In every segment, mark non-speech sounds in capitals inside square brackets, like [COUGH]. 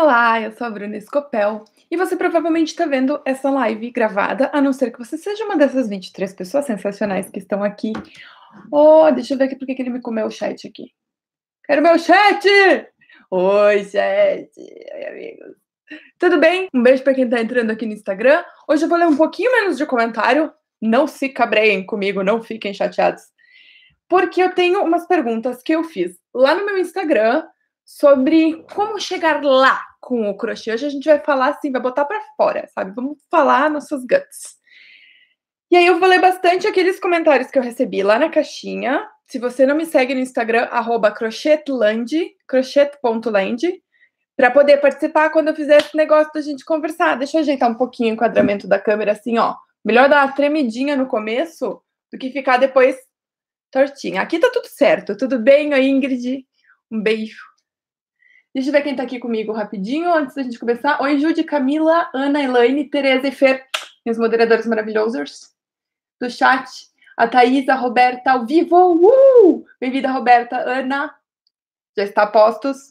Olá, eu sou a Bruna Escopel e você provavelmente está vendo essa live gravada, a não ser que você seja uma dessas 23 pessoas sensacionais que estão aqui. Oh, deixa eu ver aqui porque que ele me comeu o chat aqui. Quero meu chat! Oi, chat! Oi, amigos! Tudo bem? Um beijo para quem está entrando aqui no Instagram. Hoje eu vou ler um pouquinho menos de comentário. Não se cabreiem comigo, não fiquem chateados. Porque eu tenho umas perguntas que eu fiz lá no meu Instagram sobre como chegar lá, com o crochê, hoje a gente vai falar assim, vai botar para fora, sabe? Vamos falar nossos guts. E aí eu vou ler bastante aqueles comentários que eu recebi lá na caixinha. Se você não me segue no Instagram, arroba crochetland, crochet.land, para poder participar quando eu fizer esse negócio da gente conversar. Deixa eu ajeitar um pouquinho o enquadramento da câmera assim, ó. Melhor dar uma tremidinha no começo do que ficar depois tortinha. Aqui tá tudo certo. Tudo bem, Ingrid? Um beijo. Deixa eu ver quem está aqui comigo rapidinho, antes da gente começar. Oi, Jude, Camila, Ana, Elaine, Tereza e Fer, meus moderadores maravilhosos do chat. A Thaisa, a Roberta, ao vivo! Uh! Bem-vinda, Roberta. Ana, já está a postos.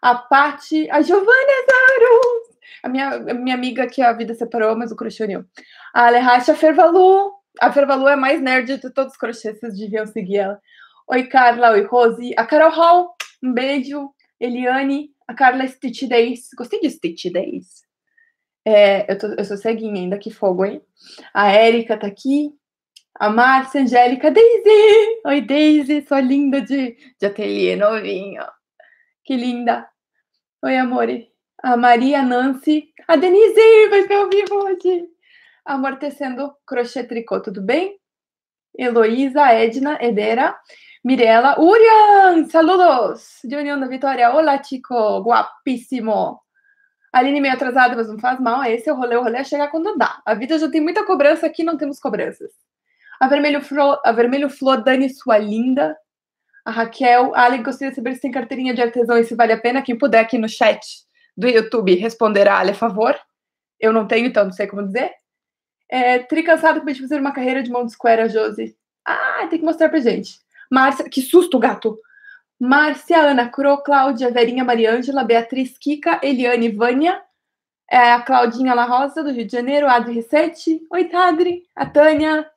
A Pati, a Giovana Zaro, a minha, a minha amiga que a vida separou, mas o crochê uniu. A Alejandra Fervalu. A Fervalu é mais nerd de todos os crochês, vocês deviam seguir ela. Oi, Carla, oi, Rose. A Carol Hall, um beijo. Eliane, a Carla Stitch Days, Gostei de Stitch Days. É, eu, tô, eu sou ceguinha ainda, que fogo, hein? A Érica tá aqui. A Márcia, Angélica, Daisy! Oi, Daisy, sua linda de, de ateliê novinho. Que linda. Oi, amore. A Maria, Nancy. A Denise, vai ser ao vivo hoje. Amortecendo crochê tricô, tudo bem? Heloísa, Edna, Edera Mirela Urian, saludos de União da Vitória. Olá, Tico, guapíssimo. Aline meio atrasada, mas não faz mal. É esse é o rolê, o rolê é chegar quando dá. A vida já tem muita cobrança, aqui não temos cobranças. A Vermelho Flor, a Vermelho Flor Dani, sua linda. A Raquel, Alan, gostaria de saber se tem carteirinha de artesão e se vale a pena. Quem puder aqui no chat do YouTube responder a Ale, a favor. Eu não tenho, então não sei como dizer. É, tri cansado gente fazer uma carreira de mão de square, a Josi. Ah, tem que mostrar pra gente. Márcia, que susto, gato! Márcia, Ana Cro, Cláudia, Verinha, Mariângela, Beatriz Kika, Eliane Vânia, é, a Claudinha La Rosa, do Rio de Janeiro, Adri Rissete, oi Tadri, a Tânia,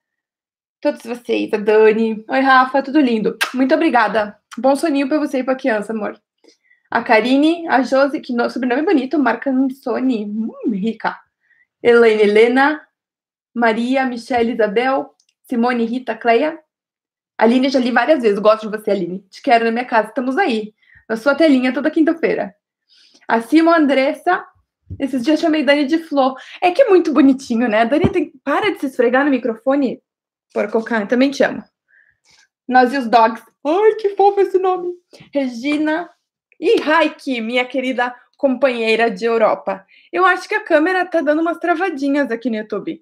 todos vocês, a Dani, oi Rafa, tudo lindo. Muito obrigada. Bom soninho para você e para a criança, amor. A Karine, a Josi, que no, sobrenome bonito, Marca Sony, hum, rica. Helena Helena, Maria, Michelle Isabel, Simone Rita Cleia, Aline, já li várias vezes. Gosto de você, Aline. Te quero na minha casa. Estamos aí. Na sua telinha toda quinta-feira. A Andressa. Esses dias chamei Dani de Flor. É que é muito bonitinho, né? Dani, tem... para de se esfregar no microfone. Porcocan, também te amo. Nós e os Dogs. Ai, que fofo esse nome. Regina. E Raiki, minha querida companheira de Europa. Eu acho que a câmera tá dando umas travadinhas aqui no YouTube.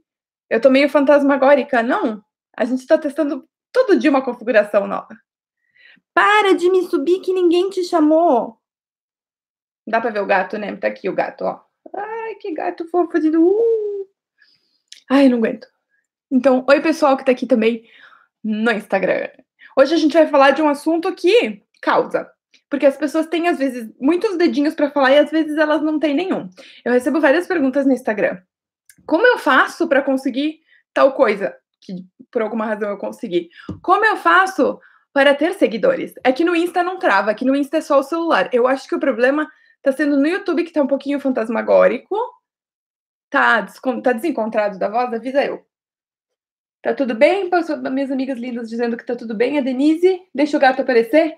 Eu tô meio fantasmagórica, não? A gente tá testando Todo dia uma configuração nova. Para de me subir que ninguém te chamou. Dá para ver o gato, né? Tá aqui o gato, ó. Ai, que gato fofo de. Uh! Ai, não aguento. Então, oi pessoal que tá aqui também no Instagram. Hoje a gente vai falar de um assunto que causa. Porque as pessoas têm, às vezes, muitos dedinhos para falar e às vezes elas não têm nenhum. Eu recebo várias perguntas no Instagram. Como eu faço para conseguir tal coisa? que por alguma razão eu consegui. Como eu faço para ter seguidores? É que no Insta não trava, aqui no Insta é só o celular. Eu acho que o problema tá sendo no YouTube, que tá um pouquinho fantasmagórico. Tá, tá desencontrado da voz? Avisa eu. Tá tudo bem? Passou minhas amigas lindas dizendo que tá tudo bem. A Denise, deixa o gato aparecer.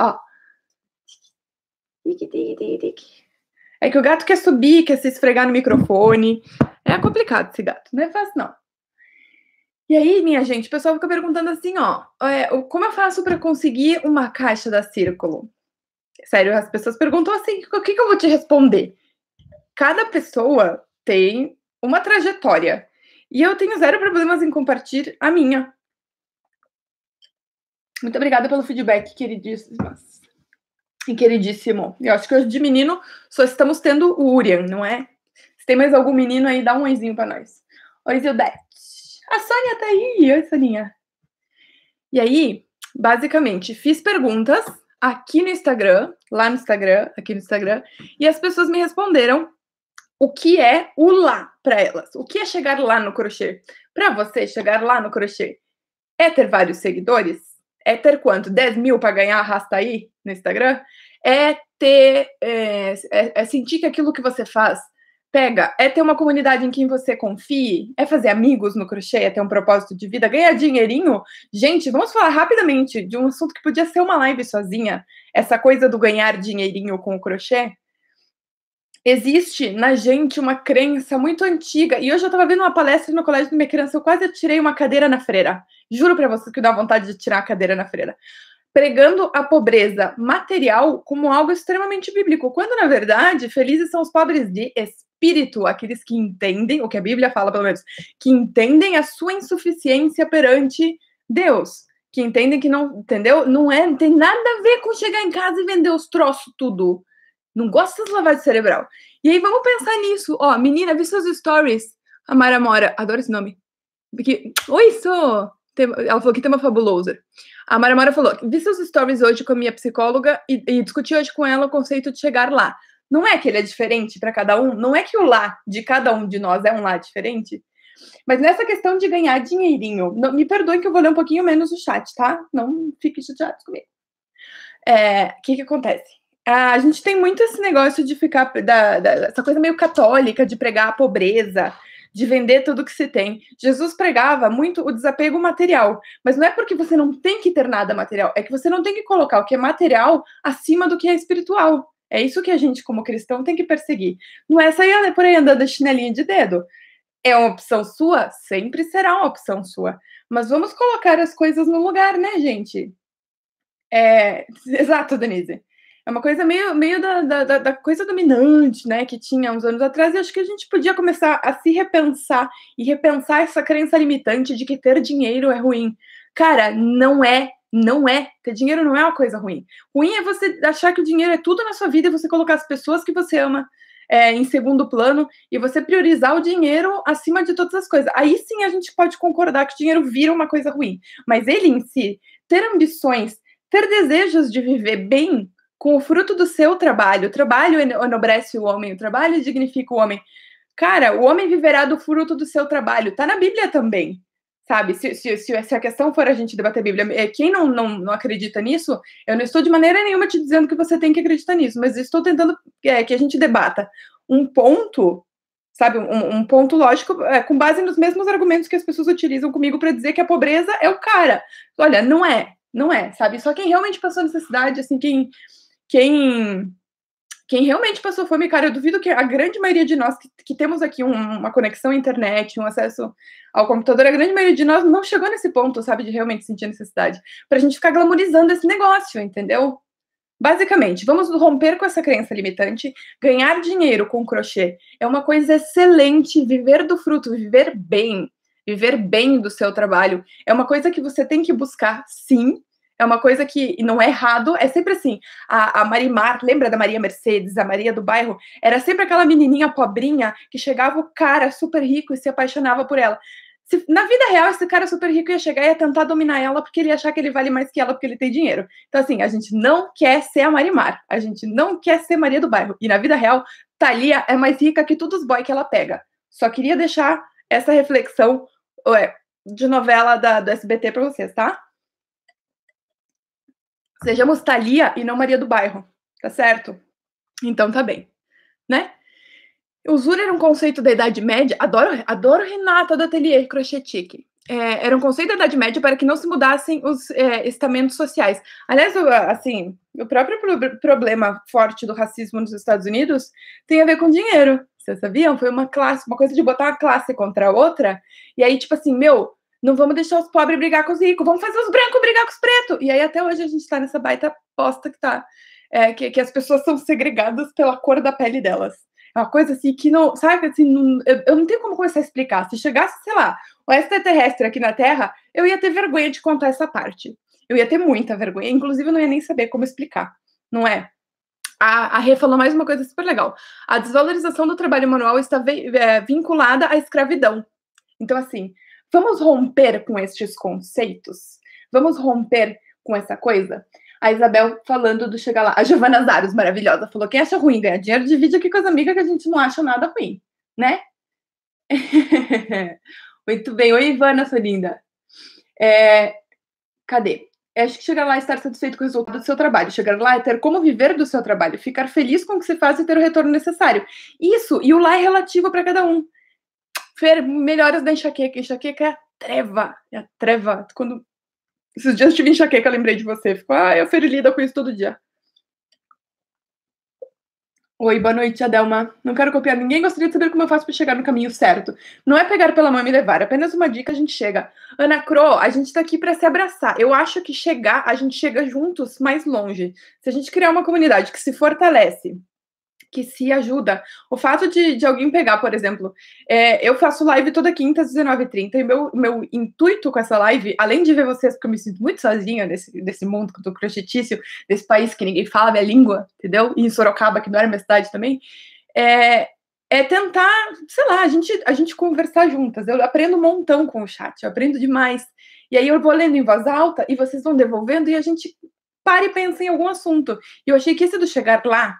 Ó. É que o gato quer subir, quer se esfregar no microfone. É complicado esse gato, não é fácil não. E aí, minha gente, o pessoal fica perguntando assim, ó, é, como eu faço para conseguir uma caixa da Círculo? Sério, as pessoas perguntam assim, o que, que eu vou te responder? Cada pessoa tem uma trajetória e eu tenho zero problemas em compartilhar a minha. Muito obrigada pelo feedback, queridíssimas e queridíssimo. Eu acho que hoje de menino só estamos tendo o Urian, não é? Se tem mais algum menino aí, dá um oizinho para nós. Oi, Zildete. A Sônia tá aí! Oi, Soninha! E aí, basicamente, fiz perguntas aqui no Instagram, lá no Instagram, aqui no Instagram, e as pessoas me responderam o que é o lá para elas. O que é chegar lá no crochê? Para você chegar lá no crochê, é ter vários seguidores? É ter quanto? 10 mil para ganhar arrasta aí no Instagram? É ter. É, é, é sentir que aquilo que você faz pega é ter uma comunidade em quem você confie, é fazer amigos no crochê, é ter um propósito de vida, ganhar dinheirinho. Gente, vamos falar rapidamente de um assunto que podia ser uma live sozinha, essa coisa do ganhar dinheirinho com o crochê. Existe na gente uma crença muito antiga, e hoje eu estava vendo uma palestra no colégio da minha criança, eu quase tirei uma cadeira na freira. Juro para vocês que dá vontade de tirar a cadeira na freira pregando a pobreza material como algo extremamente bíblico, quando na verdade felizes são os pobres de espírito espírito aqueles que entendem, o que a Bíblia fala, pelo menos, que entendem a sua insuficiência perante Deus. Que entendem que não, entendeu? Não é, não tem nada a ver com chegar em casa e vender os troços tudo. Não gosta de lavar de cerebral. E aí vamos pensar nisso. Ó, menina, vi seus stories? A Mara Mora, adoro esse nome. Porque, oi, sou! Ela falou que uma fabulosa. A Mara Mora falou: vi seus stories hoje com a minha psicóloga e, e discuti hoje com ela o conceito de chegar lá. Não é que ele é diferente para cada um, não é que o lá de cada um de nós é um lá diferente. Mas nessa questão de ganhar dinheirinho, não, me perdoem que eu vou ler um pouquinho menos o chat, tá? Não fique chateado comigo. O é, que, que acontece? a gente tem muito esse negócio de ficar da, da, essa coisa meio católica de pregar a pobreza, de vender tudo que se tem. Jesus pregava muito o desapego material, mas não é porque você não tem que ter nada material, é que você não tem que colocar o que é material acima do que é espiritual. É isso que a gente, como cristão, tem que perseguir. Não é sair ah, por aí andando de chinelinha de dedo. É uma opção sua? Sempre será uma opção sua. Mas vamos colocar as coisas no lugar, né, gente? É... [LAUGHS] Exato, Denise. É uma coisa meio, meio da, da, da coisa dominante, né, que tinha uns anos atrás, e acho que a gente podia começar a se repensar e repensar essa crença limitante de que ter dinheiro é ruim. Cara, não é não é. Ter dinheiro não é uma coisa ruim. Ruim é você achar que o dinheiro é tudo na sua vida e você colocar as pessoas que você ama é, em segundo plano e você priorizar o dinheiro acima de todas as coisas. Aí sim a gente pode concordar que o dinheiro vira uma coisa ruim. Mas ele em si, ter ambições, ter desejos de viver bem com o fruto do seu trabalho, o trabalho enobrece o homem, o trabalho dignifica o homem. Cara, o homem viverá do fruto do seu trabalho. Tá na Bíblia também. Sabe, se, se, se, se a questão for a gente debater a Bíblia, é, quem não, não, não acredita nisso, eu não estou de maneira nenhuma te dizendo que você tem que acreditar nisso, mas estou tentando é, que a gente debata um ponto sabe, um, um, ponto lógico é, com base nos mesmos argumentos que as pessoas utilizam comigo para dizer que a pobreza é o cara. Olha, não é, não é, sabe? Só quem realmente passou necessidade, assim, quem, quem quem realmente passou fome, cara, eu duvido que a grande maioria de nós que, que temos aqui um, uma conexão à internet, um acesso ao computador, a grande maioria de nós não chegou nesse ponto, sabe, de realmente sentir necessidade. para a gente ficar glamorizando esse negócio, entendeu? Basicamente, vamos romper com essa crença limitante. Ganhar dinheiro com crochê é uma coisa excelente. Viver do fruto, viver bem, viver bem do seu trabalho é uma coisa que você tem que buscar, sim. É uma coisa que não é errado, é sempre assim. A, a Marimar, lembra da Maria Mercedes, a Maria do bairro? Era sempre aquela menininha pobrinha que chegava o cara super rico e se apaixonava por ela. Se, na vida real, esse cara super rico ia chegar e ia tentar dominar ela porque ele ia achar que ele vale mais que ela porque ele tem dinheiro. Então, assim, a gente não quer ser a Marimar, a gente não quer ser Maria do bairro. E na vida real, Thalia é mais rica que todos os boys que ela pega. Só queria deixar essa reflexão ué, de novela da, do SBT para vocês, tá? Sejamos Thalia e não Maria do Bairro, tá certo? Então tá bem, né? Usura era um conceito da Idade Média. Adoro, adoro Renata do Atelier Crochetique. É, era um conceito da Idade Média para que não se mudassem os é, estamentos sociais. Aliás, assim, o próprio pro problema forte do racismo nos Estados Unidos tem a ver com dinheiro. Vocês sabiam? Foi uma classe, uma coisa de botar uma classe contra a outra. E aí, tipo assim, meu, não vamos deixar os pobres brigar com os ricos, vamos fazer os brancos brigar com os pretos. E aí até hoje a gente está nessa baita posta que tá, é, que, que as pessoas são segregadas pela cor da pele delas. É uma coisa assim que não, sabe, assim, não, eu, eu, não tenho como começar a explicar. Se chegasse, sei lá, o extraterrestre aqui na Terra, eu ia ter vergonha de contar essa parte. Eu ia ter muita vergonha, inclusive eu não ia nem saber como explicar, não é? A, a Rê falou mais uma coisa super legal. A desvalorização do trabalho manual está é, vinculada à escravidão. Então, assim, Vamos romper com estes conceitos? Vamos romper com essa coisa? A Isabel falando do chegar lá. A Giovana Zaros, maravilhosa, falou: quem acha ruim ganhar dinheiro, divide aqui com as amigas que a gente não acha nada ruim, né? [LAUGHS] Muito bem. Oi, Ivana, sua linda. É... Cadê? É, acho que chegar lá é estar satisfeito com o resultado do seu trabalho. Chegar lá é ter como viver do seu trabalho, ficar feliz com o que você faz e ter o retorno necessário. Isso, e o lá é relativo para cada um melhoras da enxaqueca. Enxaqueca é a treva, é a treva. Quando esses dias eu tive enxaqueca, eu lembrei de você. Ficou, ah, eu feri lida com isso todo dia. Oi, boa noite, Adelma. Não quero copiar ninguém, gostaria de saber como eu faço para chegar no caminho certo. Não é pegar pela mão e me levar, é apenas uma dica a gente chega. Ana Cro, a gente está aqui para se abraçar. Eu acho que chegar, a gente chega juntos mais longe. Se a gente criar uma comunidade que se fortalece, que se ajuda. O fato de, de alguém pegar, por exemplo, é, eu faço live toda quinta às 19h30 e meu, meu intuito com essa live, além de ver vocês, porque eu me sinto muito sozinha nesse, nesse mundo que eu tô crochetício, desse país que ninguém fala minha língua, entendeu? E em Sorocaba, que não era minha cidade também, é, é tentar, sei lá, a gente, a gente conversar juntas. Eu aprendo um montão com o chat, eu aprendo demais. E aí eu vou lendo em voz alta e vocês vão devolvendo e a gente para e pensa em algum assunto. E eu achei que esse do chegar lá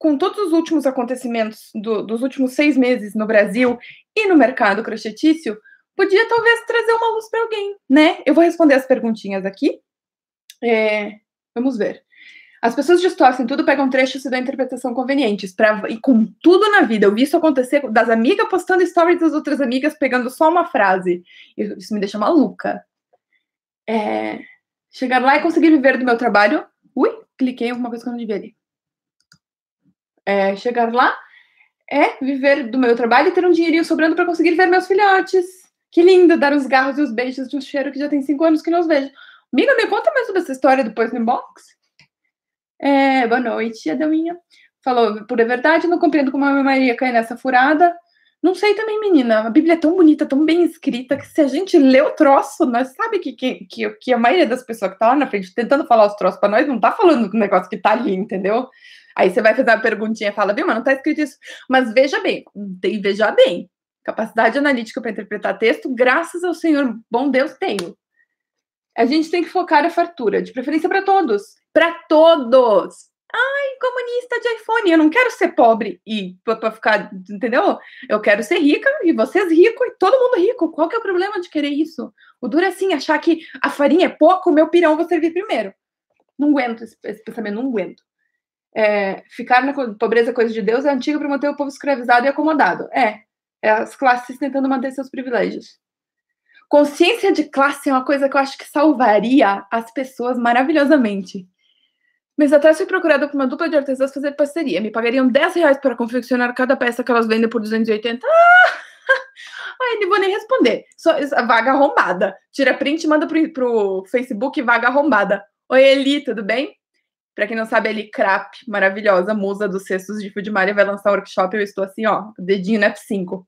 com todos os últimos acontecimentos do, dos últimos seis meses no Brasil e no mercado crochetício, podia talvez trazer uma luz para alguém, né? Eu vou responder as perguntinhas aqui. É, vamos ver. As pessoas distorcem tudo, pegam trechos e dão interpretação convenientes. Pra, e com tudo na vida, eu vi isso acontecer das amigas postando stories das outras amigas, pegando só uma frase. Isso me deixa maluca. É, chegar lá e conseguir viver do meu trabalho. Ui, cliquei em alguma coisa que eu não devia ali é, chegar lá é viver do meu trabalho e ter um dinheirinho sobrando para conseguir ver meus filhotes. Que lindo dar os garros e os beijos de um cheiro que já tem cinco anos que não os vejo. Miga, me conta mais sobre essa história do no inbox. É, boa noite, Adelminha. Falou, por é verdade, não compreendo como a Maria cai nessa furada. Não sei também, menina. A Bíblia é tão bonita, tão bem escrita, que se a gente lê o troço, nós sabe que, que, que, que a maioria das pessoas que tá lá na frente tentando falar os troços para nós não tá falando do negócio que tá ali, entendeu? Aí você vai fazer uma perguntinha e fala, viu, mas não está escrito isso. Mas veja bem, tem veja bem. Capacidade analítica para interpretar texto, graças ao Senhor, bom Deus, tenho. A gente tem que focar a fartura, de preferência para todos. Para todos! Ai, comunista de iPhone, eu não quero ser pobre e para ficar, entendeu? Eu quero ser rica e vocês ricos e todo mundo rico. Qual que é o problema de querer isso? O duro é assim, achar que a farinha é pouco, o meu pirão vou servir primeiro. Não aguento esse, esse pensamento, não aguento é, ficar na pobreza é coisa de Deus é antigo para manter o povo escravizado e acomodado. É, é as classes tentando manter seus privilégios. Consciência de classe é uma coisa que eu acho que salvaria as pessoas maravilhosamente. Mas até fui procurada por uma dupla de artesãs fazer parceria. Me pagariam 10 reais para confeccionar cada peça que elas vendem por 280. Ah! [LAUGHS] Aí não vou nem responder. Só, vaga arrombada. Tira print e manda pro, pro Facebook vaga arrombada. Oi, Eli, tudo bem? Para quem não sabe, ele Crap, maravilhosa, musa dos cestos de Fudimari, vai lançar o workshop. Eu estou assim, ó, dedinho no né, F5.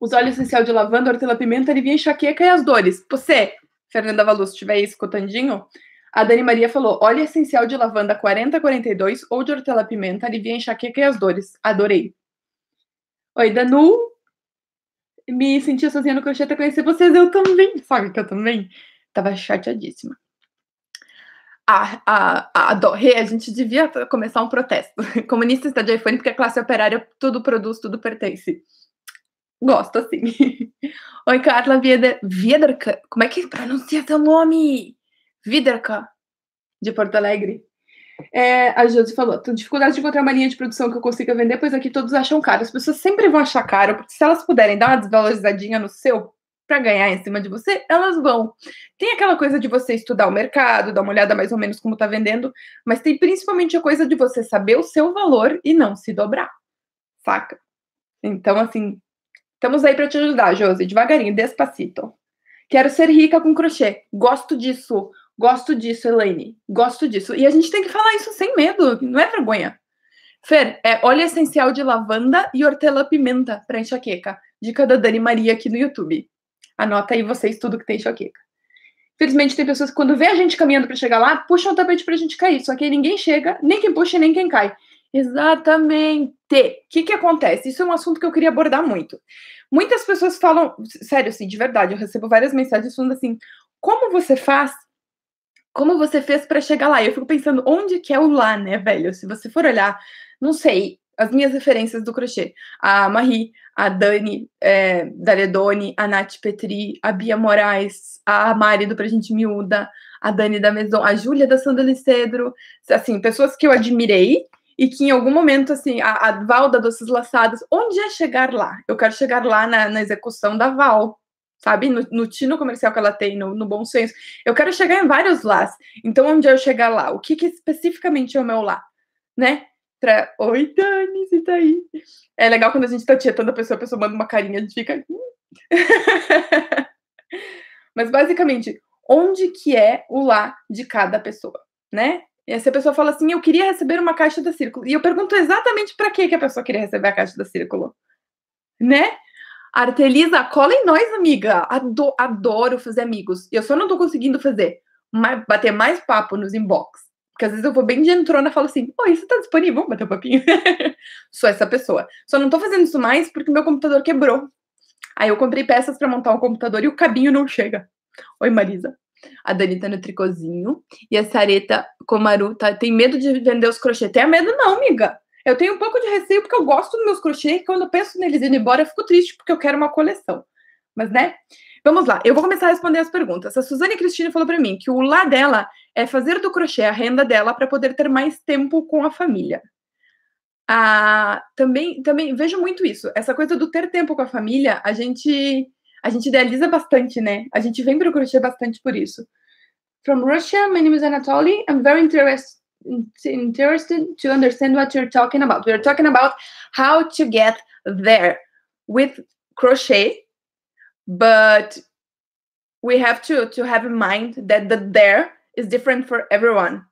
Os óleos essencial de lavanda, hortelã-pimenta, alivia enxaqueca e as dores. Você, Fernanda tiver estiver escutandinho, a Dani Maria falou: óleo essencial de lavanda 4042 ou de hortelã-pimenta, alivia enxaqueca e as dores. Adorei. Oi, Danu. Me senti sozinha no crochê até conhecer vocês. Eu também. Sabe que eu também? Tava chateadíssima a, a, a a gente devia começar um protesto. [LAUGHS] Comunista está de iPhone porque a classe operária tudo produz, tudo pertence. Gosto, assim. [LAUGHS] Oi, Carla Vieder, Viederka. Como é que pronuncia seu nome? Viederka, de Porto Alegre. É, a Josi falou, tenho dificuldade de encontrar uma linha de produção que eu consiga vender, pois aqui todos acham caro. As pessoas sempre vão achar caro, porque se elas puderem dar uma desvalorizadinha no seu para ganhar em cima de você, elas vão. Tem aquela coisa de você estudar o mercado, dar uma olhada mais ou menos como está vendendo, mas tem principalmente a coisa de você saber o seu valor e não se dobrar, saca? Então, assim, estamos aí para te ajudar, Josi, devagarinho, despacito. Quero ser rica com crochê, gosto disso, gosto disso, Elaine, gosto disso. E a gente tem que falar isso sem medo, não é vergonha. Fer, é óleo essencial de lavanda e hortelã-pimenta para enxaqueca. Dica da Dani Maria aqui no YouTube. Anota aí vocês tudo que tem enxaqueca. Infelizmente, tem pessoas que, quando vê a gente caminhando para chegar lá, puxam o tapete para a gente cair. Só que aí ninguém chega, nem quem puxa, nem quem cai. Exatamente. O que, que acontece? Isso é um assunto que eu queria abordar muito. Muitas pessoas falam, sério, assim, de verdade, eu recebo várias mensagens falando assim: como você faz? Como você fez para chegar lá? Eu fico pensando, onde que é o lá, né, velho? Se você for olhar, não sei, as minhas referências do crochê. A Marie, a Dani é, Daredoni, a Nath Petri, a Bia Moraes, a Mari do Presente Miúda, a Dani da Maison, a Júlia da Sandra Cedro, assim, pessoas que eu admirei e que em algum momento, assim, a, a Val da Doces Laçadas, onde é chegar lá? Eu quero chegar lá na, na execução da Val, sabe? No, no, tino comercial que ela tem, no, no, bom senso. Eu quero chegar em vários lás. Então, onde é eu chegar lá? O que, que especificamente é o meu lá? Né? pra. Oi, Dani, você tá aí? É legal quando a gente tá tietando a pessoa, a pessoa manda uma carinha, a gente fica. [LAUGHS] Mas basicamente, onde que é o lá de cada pessoa, né? E se a pessoa fala assim, eu queria receber uma caixa da Círculo. E eu pergunto exatamente para que a pessoa queria receber a caixa da Círculo. Né? Artelisa, cola em nós, amiga. Adoro, adoro fazer amigos. Eu só não tô conseguindo fazer, bater mais papo nos inbox. Porque às vezes eu vou bem de entrona e falo assim: Oi, você tá disponível? Vamos bater um papinho. [LAUGHS] Sou essa pessoa. Só não tô fazendo isso mais porque meu computador quebrou. Aí eu comprei peças para montar um computador e o cabinho não chega. Oi, Marisa. A Dani tá no tricôzinho. E a Sareta Comaru tá, tem medo de vender os crochê. Tem medo, não, amiga. Eu tenho um pouco de receio porque eu gosto dos meus crochê e quando eu penso neles indo embora, eu fico triste porque eu quero uma coleção. Mas, né? Vamos lá, eu vou começar a responder as perguntas. A Suzane Cristina falou para mim que o lá dela é fazer do crochê a renda dela para poder ter mais tempo com a família. Ah, também, também vejo muito isso. Essa coisa do ter tempo com a família, a gente, a gente idealiza bastante, né? A gente vem para o crochê bastante por isso. From Russia, my name is Anatoly. I'm very interested to understand what you're talking about. We're talking about how to get there with crochet but we have to to have in mind that the there is different for everyone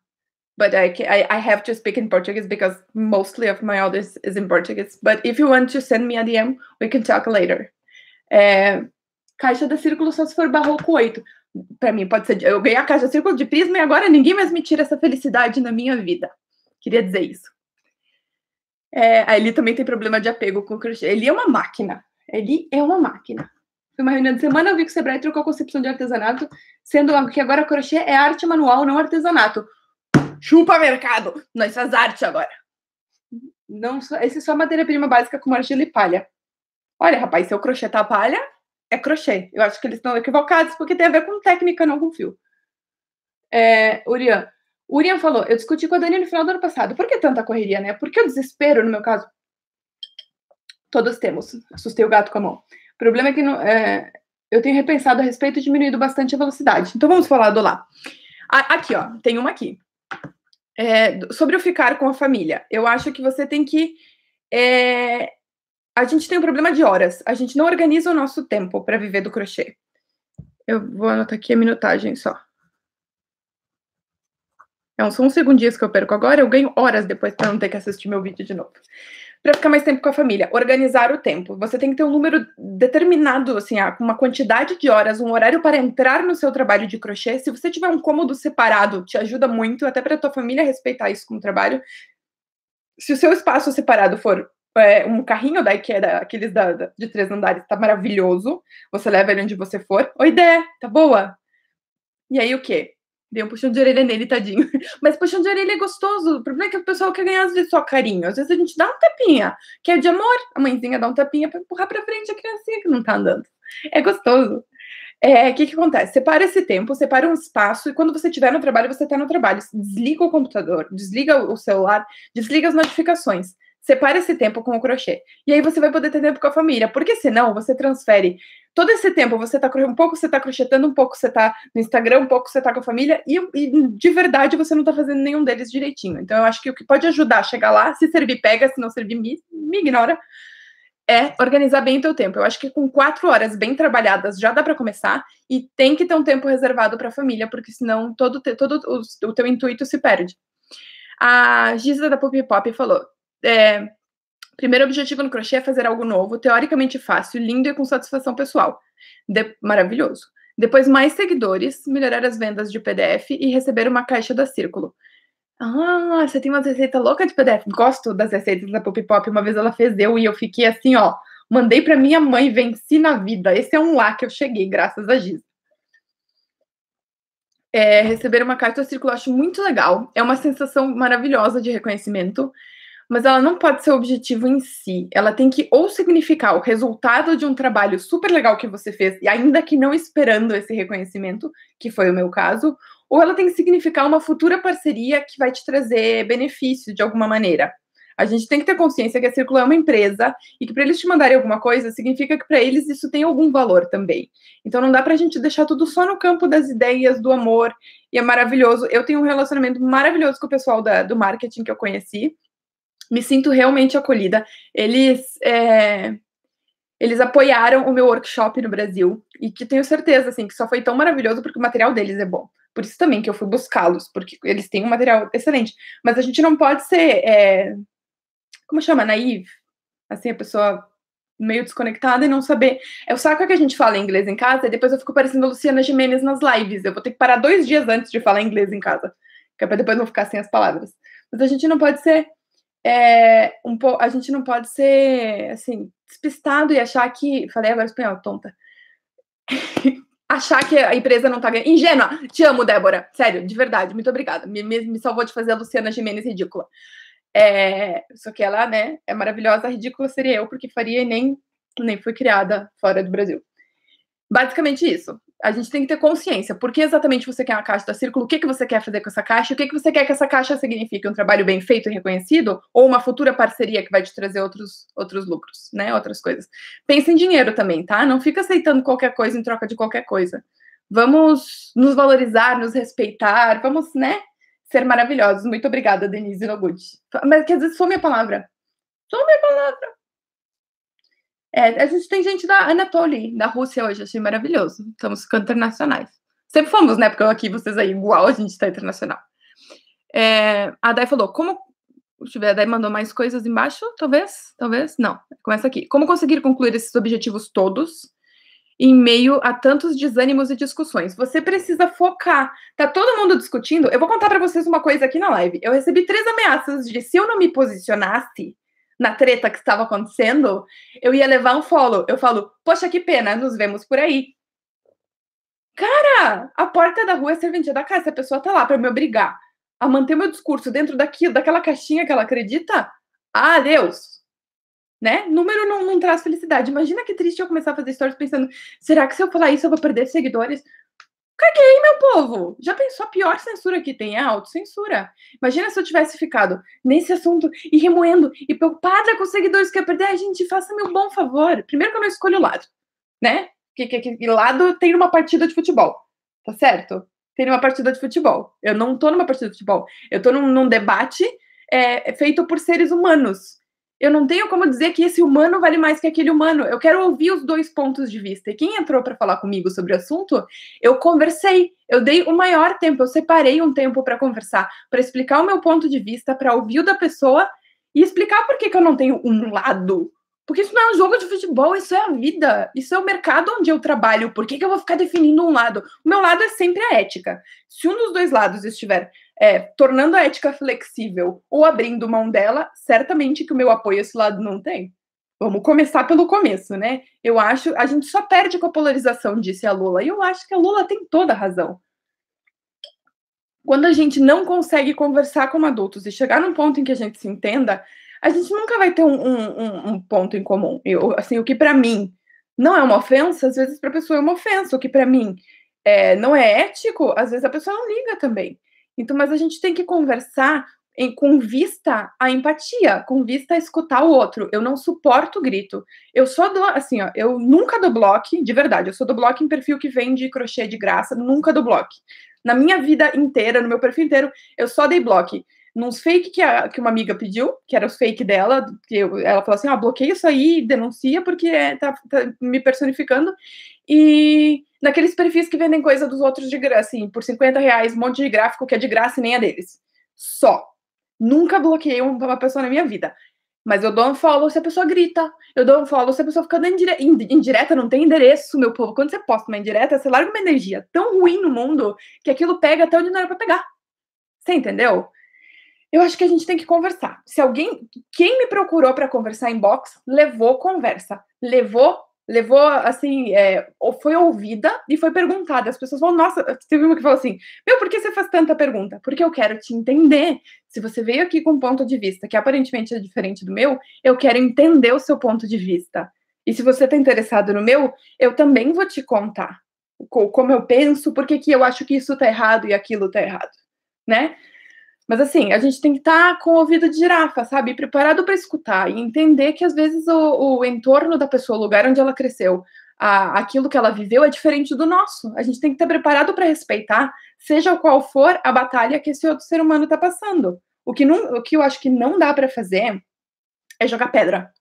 but I, I, I have to speak in Portuguese because mostly of my audience is in Portuguese. But if you want to send me a DM, we can talk later. caixa da círculo só se for barroco 8. Para mim pode ser. Eu ganhei a caixa círculo de prisma e agora ninguém mais me tira essa felicidade na minha vida. Queria dizer isso. É, a Eli também tem problema de apego com crochê. Ele é uma máquina. Ele é uma máquina. Foi uma reunião de semana, eu vi que o Sebrae trocou a concepção de artesanato, sendo que agora crochê é arte manual, não artesanato. Chupa mercado! Nós faz arte agora. Não, esse é só matéria-prima básica com argila e palha. Olha, rapaz, se eu crochê tá palha, é crochê. Eu acho que eles estão equivocados porque tem a ver com técnica, não com fio. É, Urian. Urian falou, eu discuti com a Dani no final do ano passado. Por que tanta correria, né? Por que o desespero, no meu caso? Todos temos. Assustei o gato com a mão. O problema é que é, eu tenho repensado a respeito e diminuído bastante a velocidade. Então vamos falar do lá. aqui, ó, tem uma aqui. É, sobre o ficar com a família. Eu acho que você tem que. É, a gente tem um problema de horas. A gente não organiza o nosso tempo para viver do crochê. Eu vou anotar aqui a minutagem só. Então, são uns segundinhos que eu perco agora, eu ganho horas depois para não ter que assistir meu vídeo de novo para ficar mais tempo com a família. Organizar o tempo. Você tem que ter um número determinado, assim, ah, uma quantidade de horas, um horário para entrar no seu trabalho de crochê. Se você tiver um cômodo separado, te ajuda muito, até para tua família respeitar isso como trabalho. Se o seu espaço separado for é, um carrinho da IKEA, aqueles da, da, de três andares, tá maravilhoso. Você leva ele onde você for. Oi, Dé, tá boa? E aí o quê? Dei um puxão de orelha nele, tadinho. [LAUGHS] Mas puxão de orelha é gostoso. O problema é que o pessoal quer ganhar, às vezes, só carinho. Às vezes a gente dá um tapinha, que é de amor. A mãezinha dá um tapinha para empurrar para frente a criancinha que não tá andando. É gostoso. É, o é, que, que acontece? Separa esse tempo, separa um espaço, e quando você estiver no trabalho, você está no trabalho. Desliga o computador, desliga o celular, desliga as notificações. Separa esse tempo com o crochê. E aí você vai poder ter tempo com a família, porque senão você transfere todo esse tempo você tá um pouco você tá crochetando, um pouco você tá no Instagram, um pouco você tá com a família e, e, de verdade você não tá fazendo nenhum deles direitinho. Então eu acho que o que pode ajudar a chegar lá, se servir pega, se não servir me, me ignora, é organizar bem o teu tempo. Eu acho que com quatro horas bem trabalhadas já dá para começar e tem que ter um tempo reservado para a família, porque senão todo, todo o, o teu intuito se perde. A Giza da Pop Pop falou: é, Primeiro objetivo no crochê é fazer algo novo, teoricamente fácil, lindo e com satisfação pessoal. De... Maravilhoso. Depois, mais seguidores, melhorar as vendas de PDF e receber uma caixa da Círculo. Ah, você tem uma receita louca de PDF. Gosto das receitas da Pop Pop. Uma vez ela fez eu e eu fiquei assim, ó. Mandei para minha mãe, venci na vida. Esse é um lá que eu cheguei, graças a Giz. É, receber uma carta do Círculo acho muito legal. É uma sensação maravilhosa de reconhecimento mas ela não pode ser o objetivo em si. Ela tem que ou significar o resultado de um trabalho super legal que você fez, e ainda que não esperando esse reconhecimento, que foi o meu caso, ou ela tem que significar uma futura parceria que vai te trazer benefício de alguma maneira. A gente tem que ter consciência que a Círculo é uma empresa e que para eles te mandarem alguma coisa significa que para eles isso tem algum valor também. Então não dá para a gente deixar tudo só no campo das ideias, do amor. E é maravilhoso. Eu tenho um relacionamento maravilhoso com o pessoal da, do marketing que eu conheci me sinto realmente acolhida. Eles é, eles apoiaram o meu workshop no Brasil e que tenho certeza assim que só foi tão maravilhoso porque o material deles é bom. Por isso também que eu fui buscá-los, porque eles têm um material excelente. Mas a gente não pode ser é, como chama, naive, assim a pessoa meio desconectada e não saber. É o saco que a gente fala inglês em casa e depois eu fico parecendo a Luciana Gimenez nas lives. Eu vou ter que parar dois dias antes de falar inglês em casa, que é para depois não ficar sem as palavras. Mas a gente não pode ser é, um po... a gente não pode ser assim despistado e achar que falei agora espanhol tonta [LAUGHS] achar que a empresa não tá ganhando ingênua te amo Débora sério de verdade muito obrigada me, me, salvou de fazer a Luciana Gimenez ridícula é... só que ela né é maravilhosa a ridícula seria eu porque faria e nem nem fui criada fora do Brasil basicamente isso a gente tem que ter consciência. Por que exatamente você quer uma caixa da Círculo? O que, que você quer fazer com essa caixa? O que, que você quer que essa caixa signifique? Um trabalho bem feito e reconhecido? Ou uma futura parceria que vai te trazer outros, outros lucros, né? Outras coisas. Pensa em dinheiro também, tá? Não fica aceitando qualquer coisa em troca de qualquer coisa. Vamos nos valorizar, nos respeitar, vamos, né? Ser maravilhosos. Muito obrigada, Denise Noguchi. Mas quer dizer, sou minha palavra. Sou minha palavra. É, a gente tem gente da Anatoly, da Rússia hoje, achei maravilhoso. Estamos ficando internacionais. Sempre fomos, né? Porque eu aqui vocês aí, igual a gente está internacional. É, a Day falou, como. Deixa eu ver, a Day mandou mais coisas embaixo, talvez? Talvez? Não. Começa aqui. Como conseguir concluir esses objetivos todos? em meio a tantos desânimos e discussões. Você precisa focar. Tá todo mundo discutindo. Eu vou contar para vocês uma coisa aqui na live. Eu recebi três ameaças de se eu não me posicionasse, na treta que estava acontecendo, eu ia levar um follow. Eu falo, poxa, que pena, nos vemos por aí. Cara, a porta da rua é serventia da casa. Se a pessoa tá lá para me obrigar a manter meu discurso dentro daquela caixinha que ela acredita, adeus. Né? Número não, não traz felicidade. Imagina que triste eu começar a fazer stories pensando: será que se eu falar isso eu vou perder seguidores? Caguei, meu povo! Já pensou a pior censura que tem? É a autocensura. Imagina se eu tivesse ficado nesse assunto e remoendo e preocupada com os seguidores que ia perder. a gente, faça-me um bom favor. Primeiro que eu não escolho o lado, né? Que, que, que lado tem uma partida de futebol, tá certo? Tem uma partida de futebol. Eu não tô numa partida de futebol. Eu tô num, num debate é, feito por seres humanos eu não tenho como dizer que esse humano vale mais que aquele humano. Eu quero ouvir os dois pontos de vista. E quem entrou para falar comigo sobre o assunto, eu conversei, eu dei o maior tempo, eu separei um tempo para conversar, para explicar o meu ponto de vista, para ouvir o da pessoa e explicar por que, que eu não tenho um lado. Porque isso não é um jogo de futebol, isso é a vida, isso é o mercado onde eu trabalho. Por que, que eu vou ficar definindo um lado? O meu lado é sempre a ética. Se um dos dois lados estiver é, tornando a ética flexível ou abrindo mão dela, certamente que o meu apoio esse lado não tem. Vamos começar pelo começo, né? Eu acho, a gente só perde com a polarização, disse a Lula, e eu acho que a Lula tem toda a razão. Quando a gente não consegue conversar como adultos e chegar num ponto em que a gente se entenda, a gente nunca vai ter um, um, um ponto em comum. Eu, assim, o que para mim não é uma ofensa, às vezes para a pessoa é uma ofensa. O que para mim é, não é ético, às vezes a pessoa não liga também. Então, mas a gente tem que conversar em, com vista à empatia, com vista a escutar o outro. Eu não suporto grito. Eu só dou, assim, ó, eu nunca dou bloco, de verdade, eu sou do bloco em perfil que vende crochê de graça, nunca dou bloco. Na minha vida inteira, no meu perfil inteiro, eu só dei bloco nos fake que, a, que uma amiga pediu, que era os fake dela, que eu, ela falou assim, ó, ah, bloqueia isso aí, denuncia, porque é, tá, tá, me personificando, e naqueles perfis que vendem coisa dos outros de graça, assim, por 50 reais, um monte de gráfico que é de graça e nem é deles. Só. Nunca bloqueei uma pessoa na minha vida. Mas eu dou um follow se a pessoa grita. Eu dou um follow se a pessoa fica dando indire... indireta, não tem endereço, meu povo. Quando você posta uma indireta, você larga uma energia tão ruim no mundo que aquilo pega até onde não era pra pegar. Você entendeu? Eu acho que a gente tem que conversar. Se alguém, quem me procurou para conversar em box, levou conversa, levou levou, assim, é, foi ouvida e foi perguntada. As pessoas falam, nossa, teve uma que falou assim, meu, por que você faz tanta pergunta? Porque eu quero te entender. Se você veio aqui com um ponto de vista que aparentemente é diferente do meu, eu quero entender o seu ponto de vista. E se você está interessado no meu, eu também vou te contar como eu penso, por que eu acho que isso está errado e aquilo está errado, né? Mas assim, a gente tem que estar tá com o ouvido de girafa, sabe? Preparado para escutar e entender que às vezes o, o entorno da pessoa, o lugar onde ela cresceu, a, aquilo que ela viveu é diferente do nosso. A gente tem que estar tá preparado para respeitar, seja qual for a batalha que esse outro ser humano está passando. O que, não, o que eu acho que não dá para fazer é jogar pedra.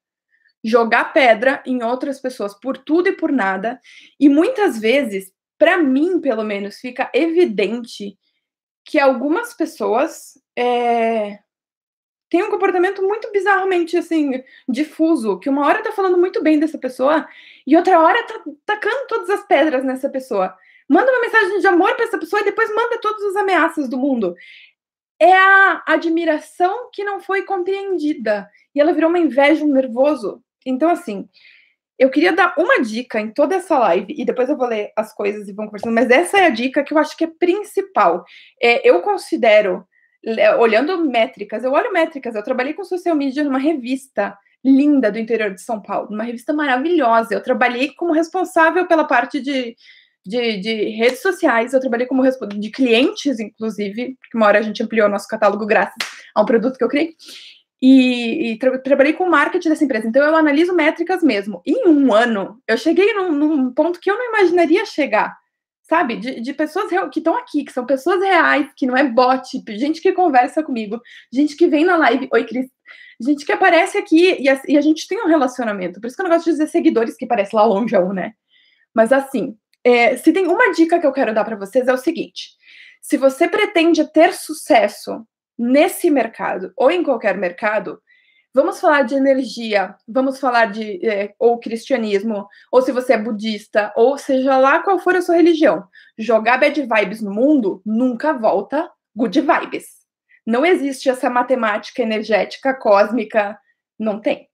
Jogar pedra em outras pessoas por tudo e por nada. E muitas vezes, para mim, pelo menos, fica evidente que algumas pessoas é, têm um comportamento muito bizarramente assim, difuso, que uma hora tá falando muito bem dessa pessoa e outra hora tá tacando todas as pedras nessa pessoa. Manda uma mensagem de amor para essa pessoa e depois manda todas as ameaças do mundo. É a admiração que não foi compreendida e ela virou uma inveja, um nervoso. Então, assim, eu queria dar uma dica em toda essa live, e depois eu vou ler as coisas e vão conversando, mas essa é a dica que eu acho que é principal. É, eu considero, olhando métricas, eu olho métricas, eu trabalhei com social media numa revista linda do interior de São Paulo, uma revista maravilhosa. Eu trabalhei como responsável pela parte de, de, de redes sociais, eu trabalhei como responsável de clientes, inclusive, porque uma hora a gente ampliou nosso catálogo graças a um produto que eu criei e, e tra trabalhei com marketing dessa empresa, então eu analiso métricas mesmo. Em um ano, eu cheguei num, num ponto que eu não imaginaria chegar, sabe? De, de pessoas que estão aqui, que são pessoas reais, que não é bot, gente que conversa comigo, gente que vem na live. Oi, Cris. Gente que aparece aqui e a, e a gente tem um relacionamento. Por isso que eu não gosto de dizer seguidores, que parece lá longe, é né? Mas assim, é, se tem uma dica que eu quero dar para vocês é o seguinte: se você pretende ter sucesso nesse mercado ou em qualquer mercado, vamos falar de energia, vamos falar de é, ou cristianismo, ou se você é budista, ou seja lá qual for a sua religião. Jogar bad vibes no mundo nunca volta good vibes. Não existe essa matemática energética cósmica, não tem.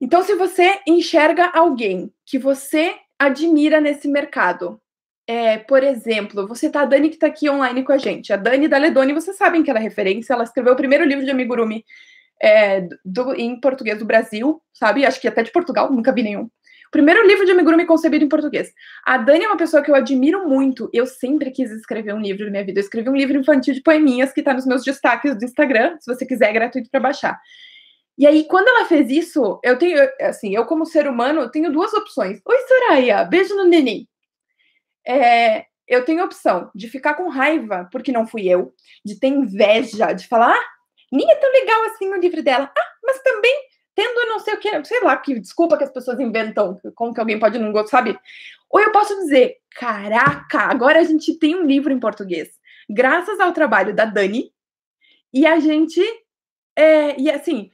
Então, se você enxerga alguém que você admira nesse mercado, é, por exemplo, você tá a Dani que tá aqui online com a gente. A Dani da Ledoni, vocês sabem que ela é referência, ela escreveu o primeiro livro de amigurumi é, do, em português do Brasil, sabe? Acho que até de Portugal, nunca vi nenhum. O primeiro livro de amigurumi concebido em português. A Dani é uma pessoa que eu admiro muito. Eu sempre quis escrever um livro na minha vida. Eu escrevi um livro infantil de poeminhas que está nos meus destaques do Instagram, se você quiser, é gratuito para baixar. E aí, quando ela fez isso, eu tenho, assim, eu como ser humano, tenho duas opções. Oi, Soraya, beijo no neném é, eu tenho a opção de ficar com raiva porque não fui eu, de ter inveja, de falar, ah, nem é tão legal assim o livro dela, ah, mas também tendo não sei o que, sei lá, que desculpa que as pessoas inventam, como que alguém pode não gostar, sabe? Ou eu posso dizer, caraca, agora a gente tem um livro em português, graças ao trabalho da Dani, e a gente, é, e assim,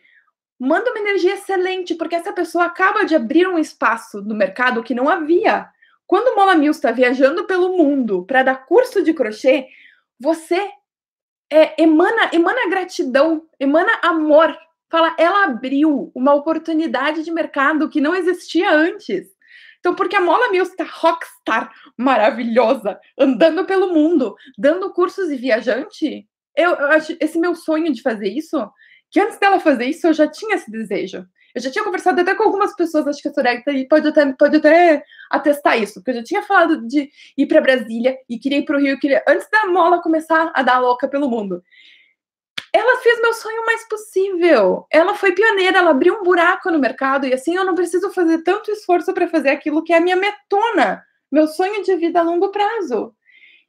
manda uma energia excelente, porque essa pessoa acaba de abrir um espaço no mercado que não havia. Quando Mola Mills está viajando pelo mundo para dar curso de crochê, você é, emana, emana gratidão, emana amor. Fala, ela abriu uma oportunidade de mercado que não existia antes. Então, porque a Mola Mills está rockstar, maravilhosa, andando pelo mundo, dando cursos e viajante, eu, eu acho esse meu sonho de fazer isso, que antes dela fazer isso eu já tinha esse desejo. Eu já tinha conversado até com algumas pessoas, acho que a Soraya tá aí, pode até, pode até atestar isso, porque eu já tinha falado de ir para Brasília e queria ir para o Rio, queria, antes da mola começar a dar louca pelo mundo. Ela fez meu sonho mais possível. Ela foi pioneira, ela abriu um buraco no mercado e assim eu não preciso fazer tanto esforço para fazer aquilo que é a minha metona, meu sonho de vida a longo prazo.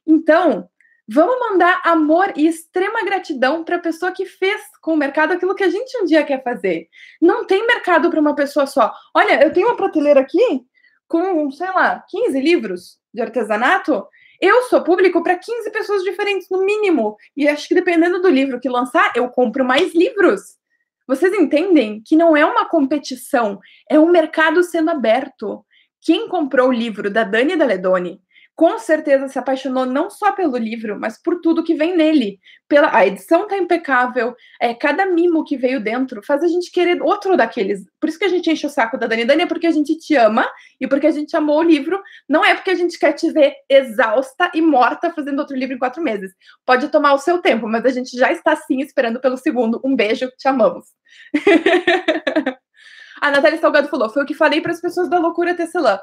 Então, Vamos mandar amor e extrema gratidão para a pessoa que fez com o mercado aquilo que a gente um dia quer fazer. Não tem mercado para uma pessoa só. Olha, eu tenho uma prateleira aqui com, sei lá, 15 livros de artesanato. Eu sou público para 15 pessoas diferentes, no mínimo. E acho que dependendo do livro que lançar, eu compro mais livros. Vocês entendem que não é uma competição, é um mercado sendo aberto. Quem comprou o livro da Dani Daledoni com certeza se apaixonou não só pelo livro, mas por tudo que vem nele. Pela, a edição tá impecável, é, cada mimo que veio dentro faz a gente querer outro daqueles. Por isso que a gente enche o saco da Dani. Dani é porque a gente te ama e porque a gente amou o livro, não é porque a gente quer te ver exausta e morta fazendo outro livro em quatro meses. Pode tomar o seu tempo, mas a gente já está sim esperando pelo segundo. Um beijo, te amamos. [LAUGHS] a Natália Salgado falou: foi o que falei para as pessoas da loucura tecelã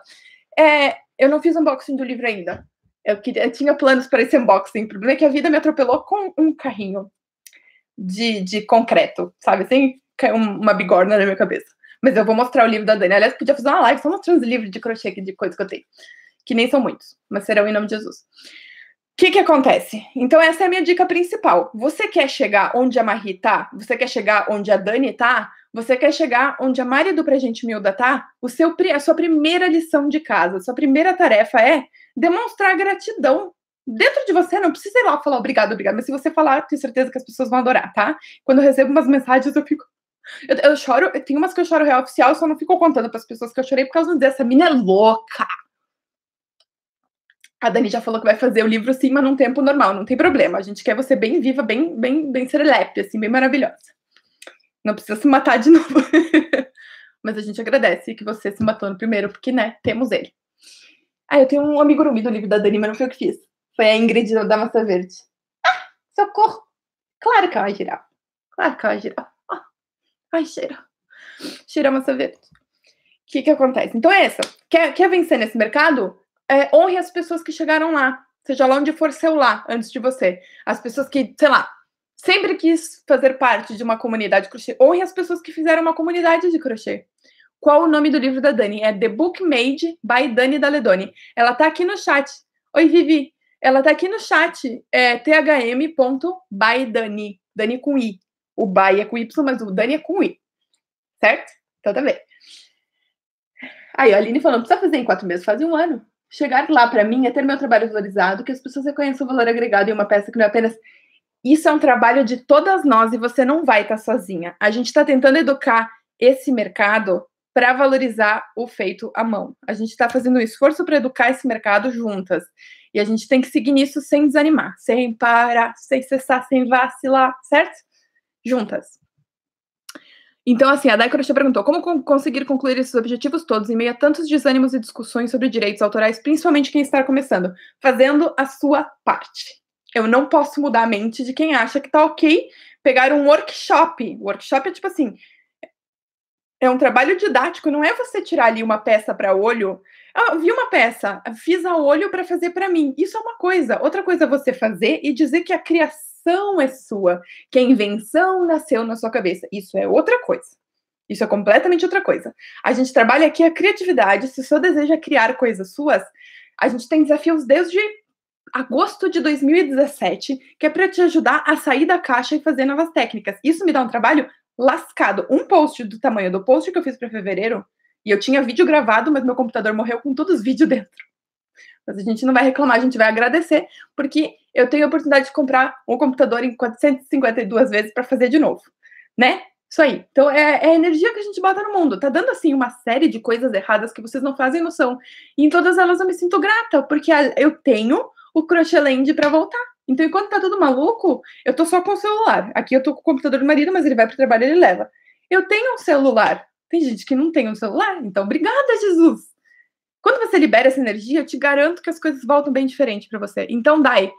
é, eu não fiz unboxing do livro ainda. Eu, queria, eu tinha planos para esse unboxing. O problema é que a vida me atropelou com um carrinho de, de concreto, sabe? Sem assim? uma bigorna na minha cabeça. Mas eu vou mostrar o livro da Dani. Aliás, podia fazer uma live só mostrando os livros de crochê de coisas que eu tenho. Que nem são muitos, mas serão em nome de Jesus. O que, que acontece? Então, essa é a minha dica principal. Você quer chegar onde a Marie tá? Você quer chegar onde a Dani tá? Você quer chegar onde a Mari do Presente Milda tá? O seu, a sua primeira lição de casa, a sua primeira tarefa é demonstrar gratidão. Dentro de você, não precisa ir lá falar obrigado, obrigado, mas se você falar, tenho certeza que as pessoas vão adorar, tá? Quando eu recebo umas mensagens, eu fico. Eu, eu choro, tem umas que eu choro real oficial, só não fico contando para as pessoas que eu chorei porque elas vão dizer: essa mina é louca a Dani já falou que vai fazer o livro sim, mas num tempo normal, não tem problema. A gente quer você bem viva, bem, bem, bem serelepe, assim, bem maravilhosa. Não precisa se matar de [LAUGHS] novo. mas a gente agradece que você se matou no primeiro, porque, né, temos ele. Ah, eu tenho um amigurumi do livro da Dani, mas não foi o que fiz. Foi a Ingrid da Massa Verde. Ah, socorro! Claro que é uma girafa. Claro que é uma girafa. Ah, ai, cheira. Cheira a massa verde. O que que acontece? Então é essa. Quer, quer vencer nesse mercado? é, honre as pessoas que chegaram lá, seja lá onde for seu lá, antes de você. As pessoas que, sei lá, sempre quis fazer parte de uma comunidade de crochê. Honre as pessoas que fizeram uma comunidade de crochê. Qual o nome do livro da Dani? É The Book Made by Dani Daledoni. Ela tá aqui no chat. Oi, Vivi. Ela tá aqui no chat. É thm.bydani. Dani. Dani com i. O by é com y, mas o Dani é com i. Certo? Então tá bem. Aí, a Aline falou, não precisa fazer em quatro meses, faz em um ano chegar lá para mim é ter meu trabalho valorizado, que as pessoas reconheçam o valor agregado em uma peça que não é apenas. Isso é um trabalho de todas nós e você não vai estar tá sozinha. A gente está tentando educar esse mercado para valorizar o feito à mão. A gente está fazendo um esforço para educar esse mercado juntas. E a gente tem que seguir nisso sem desanimar, sem parar, sem cessar, sem vacilar, certo? Juntas. Então, assim, a Dai perguntou como conseguir concluir esses objetivos todos em meio a tantos desânimos e discussões sobre direitos autorais, principalmente quem está começando, fazendo a sua parte. Eu não posso mudar a mente de quem acha que tá ok pegar um workshop. Workshop é tipo assim, é um trabalho didático, não é você tirar ali uma peça para olho. Ah, vi uma peça, fiz a olho para fazer para mim. Isso é uma coisa. Outra coisa é você fazer e dizer que a criação criação é sua, que a invenção nasceu na sua cabeça. Isso é outra coisa. Isso é completamente outra coisa. A gente trabalha aqui a criatividade. Se o senhor deseja criar coisas suas, a gente tem desafios desde agosto de 2017, que é para te ajudar a sair da caixa e fazer novas técnicas. Isso me dá um trabalho lascado. Um post do tamanho do post que eu fiz para fevereiro, e eu tinha vídeo gravado, mas meu computador morreu com todos os vídeos dentro. Mas a gente não vai reclamar, a gente vai agradecer, porque eu tenho a oportunidade de comprar um computador em 452 vezes para fazer de novo, né? Isso aí. Então é, é, a energia que a gente bota no mundo. Tá dando assim uma série de coisas erradas que vocês não fazem noção. E em todas elas eu me sinto grata, porque eu tenho o Crochetland para voltar. Então, enquanto tá tudo maluco, eu tô só com o celular. Aqui eu tô com o computador do marido, mas ele vai pro trabalho e ele leva. Eu tenho um celular. Tem gente que não tem um celular, então obrigada, Jesus. Quando você libera essa energia, eu te garanto que as coisas voltam bem diferente para você. Então, Dai,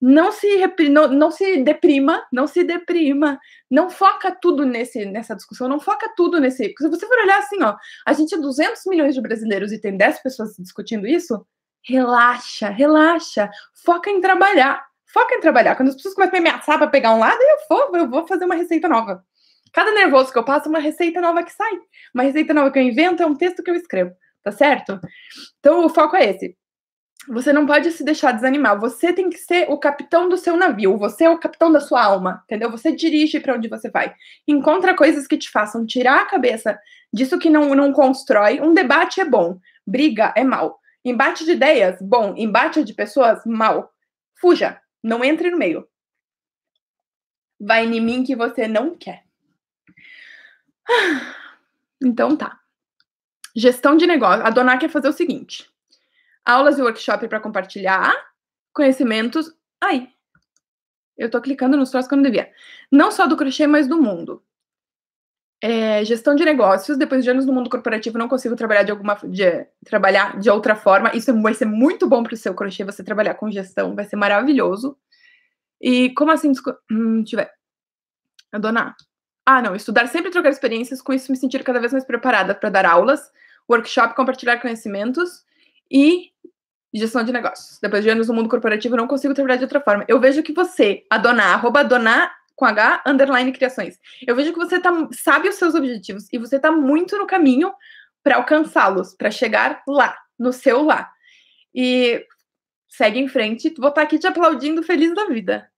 não se, não, não se deprima, não se deprima, não foca tudo nesse, nessa discussão, não foca tudo nesse. Se você for olhar assim, ó, a gente é 200 milhões de brasileiros e tem 10 pessoas discutindo isso, relaxa, relaxa, foca em trabalhar, foca em trabalhar. Quando as pessoas começam a me ameaçar para pegar um lado, eu vou, eu vou fazer uma receita nova. Cada nervoso que eu passo, uma receita nova que sai. Uma receita nova que eu invento é um texto que eu escrevo tá certo? Então o foco é esse. Você não pode se deixar desanimar. Você tem que ser o capitão do seu navio. Você é o capitão da sua alma, entendeu? Você dirige para onde você vai. Encontra coisas que te façam tirar a cabeça disso que não, não constrói. Um debate é bom, briga é mal. Embate de ideias, bom. Embate de pessoas, mal. Fuja, não entre no meio. Vai em mim que você não quer. [SIGHS] Então tá. Gestão de negócio. A Dona quer fazer o seguinte: aulas e workshop para compartilhar, conhecimentos. Aí, eu tô clicando nos troços que eu não devia. Não só do crochê, mas do mundo. É, gestão de negócios. Depois de anos no mundo corporativo, não consigo trabalhar de alguma de, trabalhar de outra forma. Isso é vai ser muito bom para o seu crochê. Você trabalhar com gestão vai ser maravilhoso. E como assim? Hum, tiver. Dona. Ah, não. Estudar sempre trocar experiências. Com isso, me sentir cada vez mais preparada para dar aulas workshop Compartilhar Conhecimentos e gestão de negócios. Depois de anos no mundo corporativo, eu não consigo trabalhar de outra forma. Eu vejo que você, a dona, arroba dona com H, underline criações. Eu vejo que você tá, sabe os seus objetivos e você está muito no caminho para alcançá-los, para chegar lá, no seu lá. E segue em frente, vou estar tá aqui te aplaudindo feliz da vida.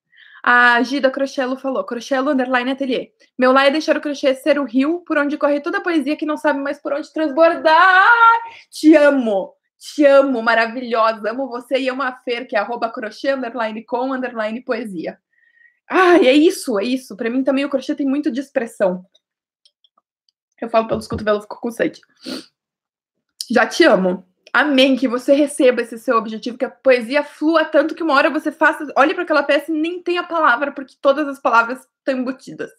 A Gida Crochelo falou: Crochelo underline ateliê. Meu lá é deixar o crochê ser o rio por onde corre toda a poesia que não sabe mais por onde transbordar. Te amo, te amo, maravilhosa. Amo você e amo a Fer, que é arroba crochê underline com underline poesia. Ai, é isso, é isso. Para mim também o crochê tem muito de expressão. Eu falo pelos cotovelos, fico com sede. Já te amo. Amém, que você receba esse seu objetivo, que a poesia flua tanto que uma hora você faça, olhe para aquela peça e nem tem a palavra, porque todas as palavras estão embutidas.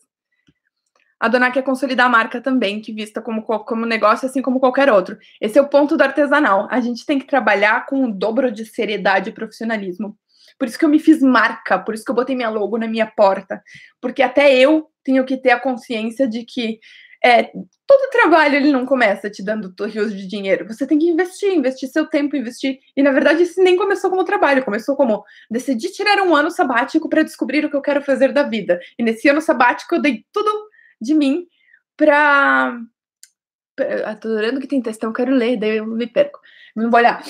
A Dona quer consolidar a marca também, que vista como, como negócio, assim como qualquer outro. Esse é o ponto do artesanal. A gente tem que trabalhar com o dobro de seriedade e profissionalismo. Por isso que eu me fiz marca, por isso que eu botei minha logo na minha porta. Porque até eu tenho que ter a consciência de que é, todo trabalho ele não começa te dando rios de dinheiro. Você tem que investir, investir seu tempo, investir. E na verdade, isso nem começou como trabalho, começou como decidi tirar um ano sabático para descobrir o que eu quero fazer da vida. E nesse ano sabático eu dei tudo de mim para Tô adorando que tem testão quero ler, daí eu me perco. Não vou olhar.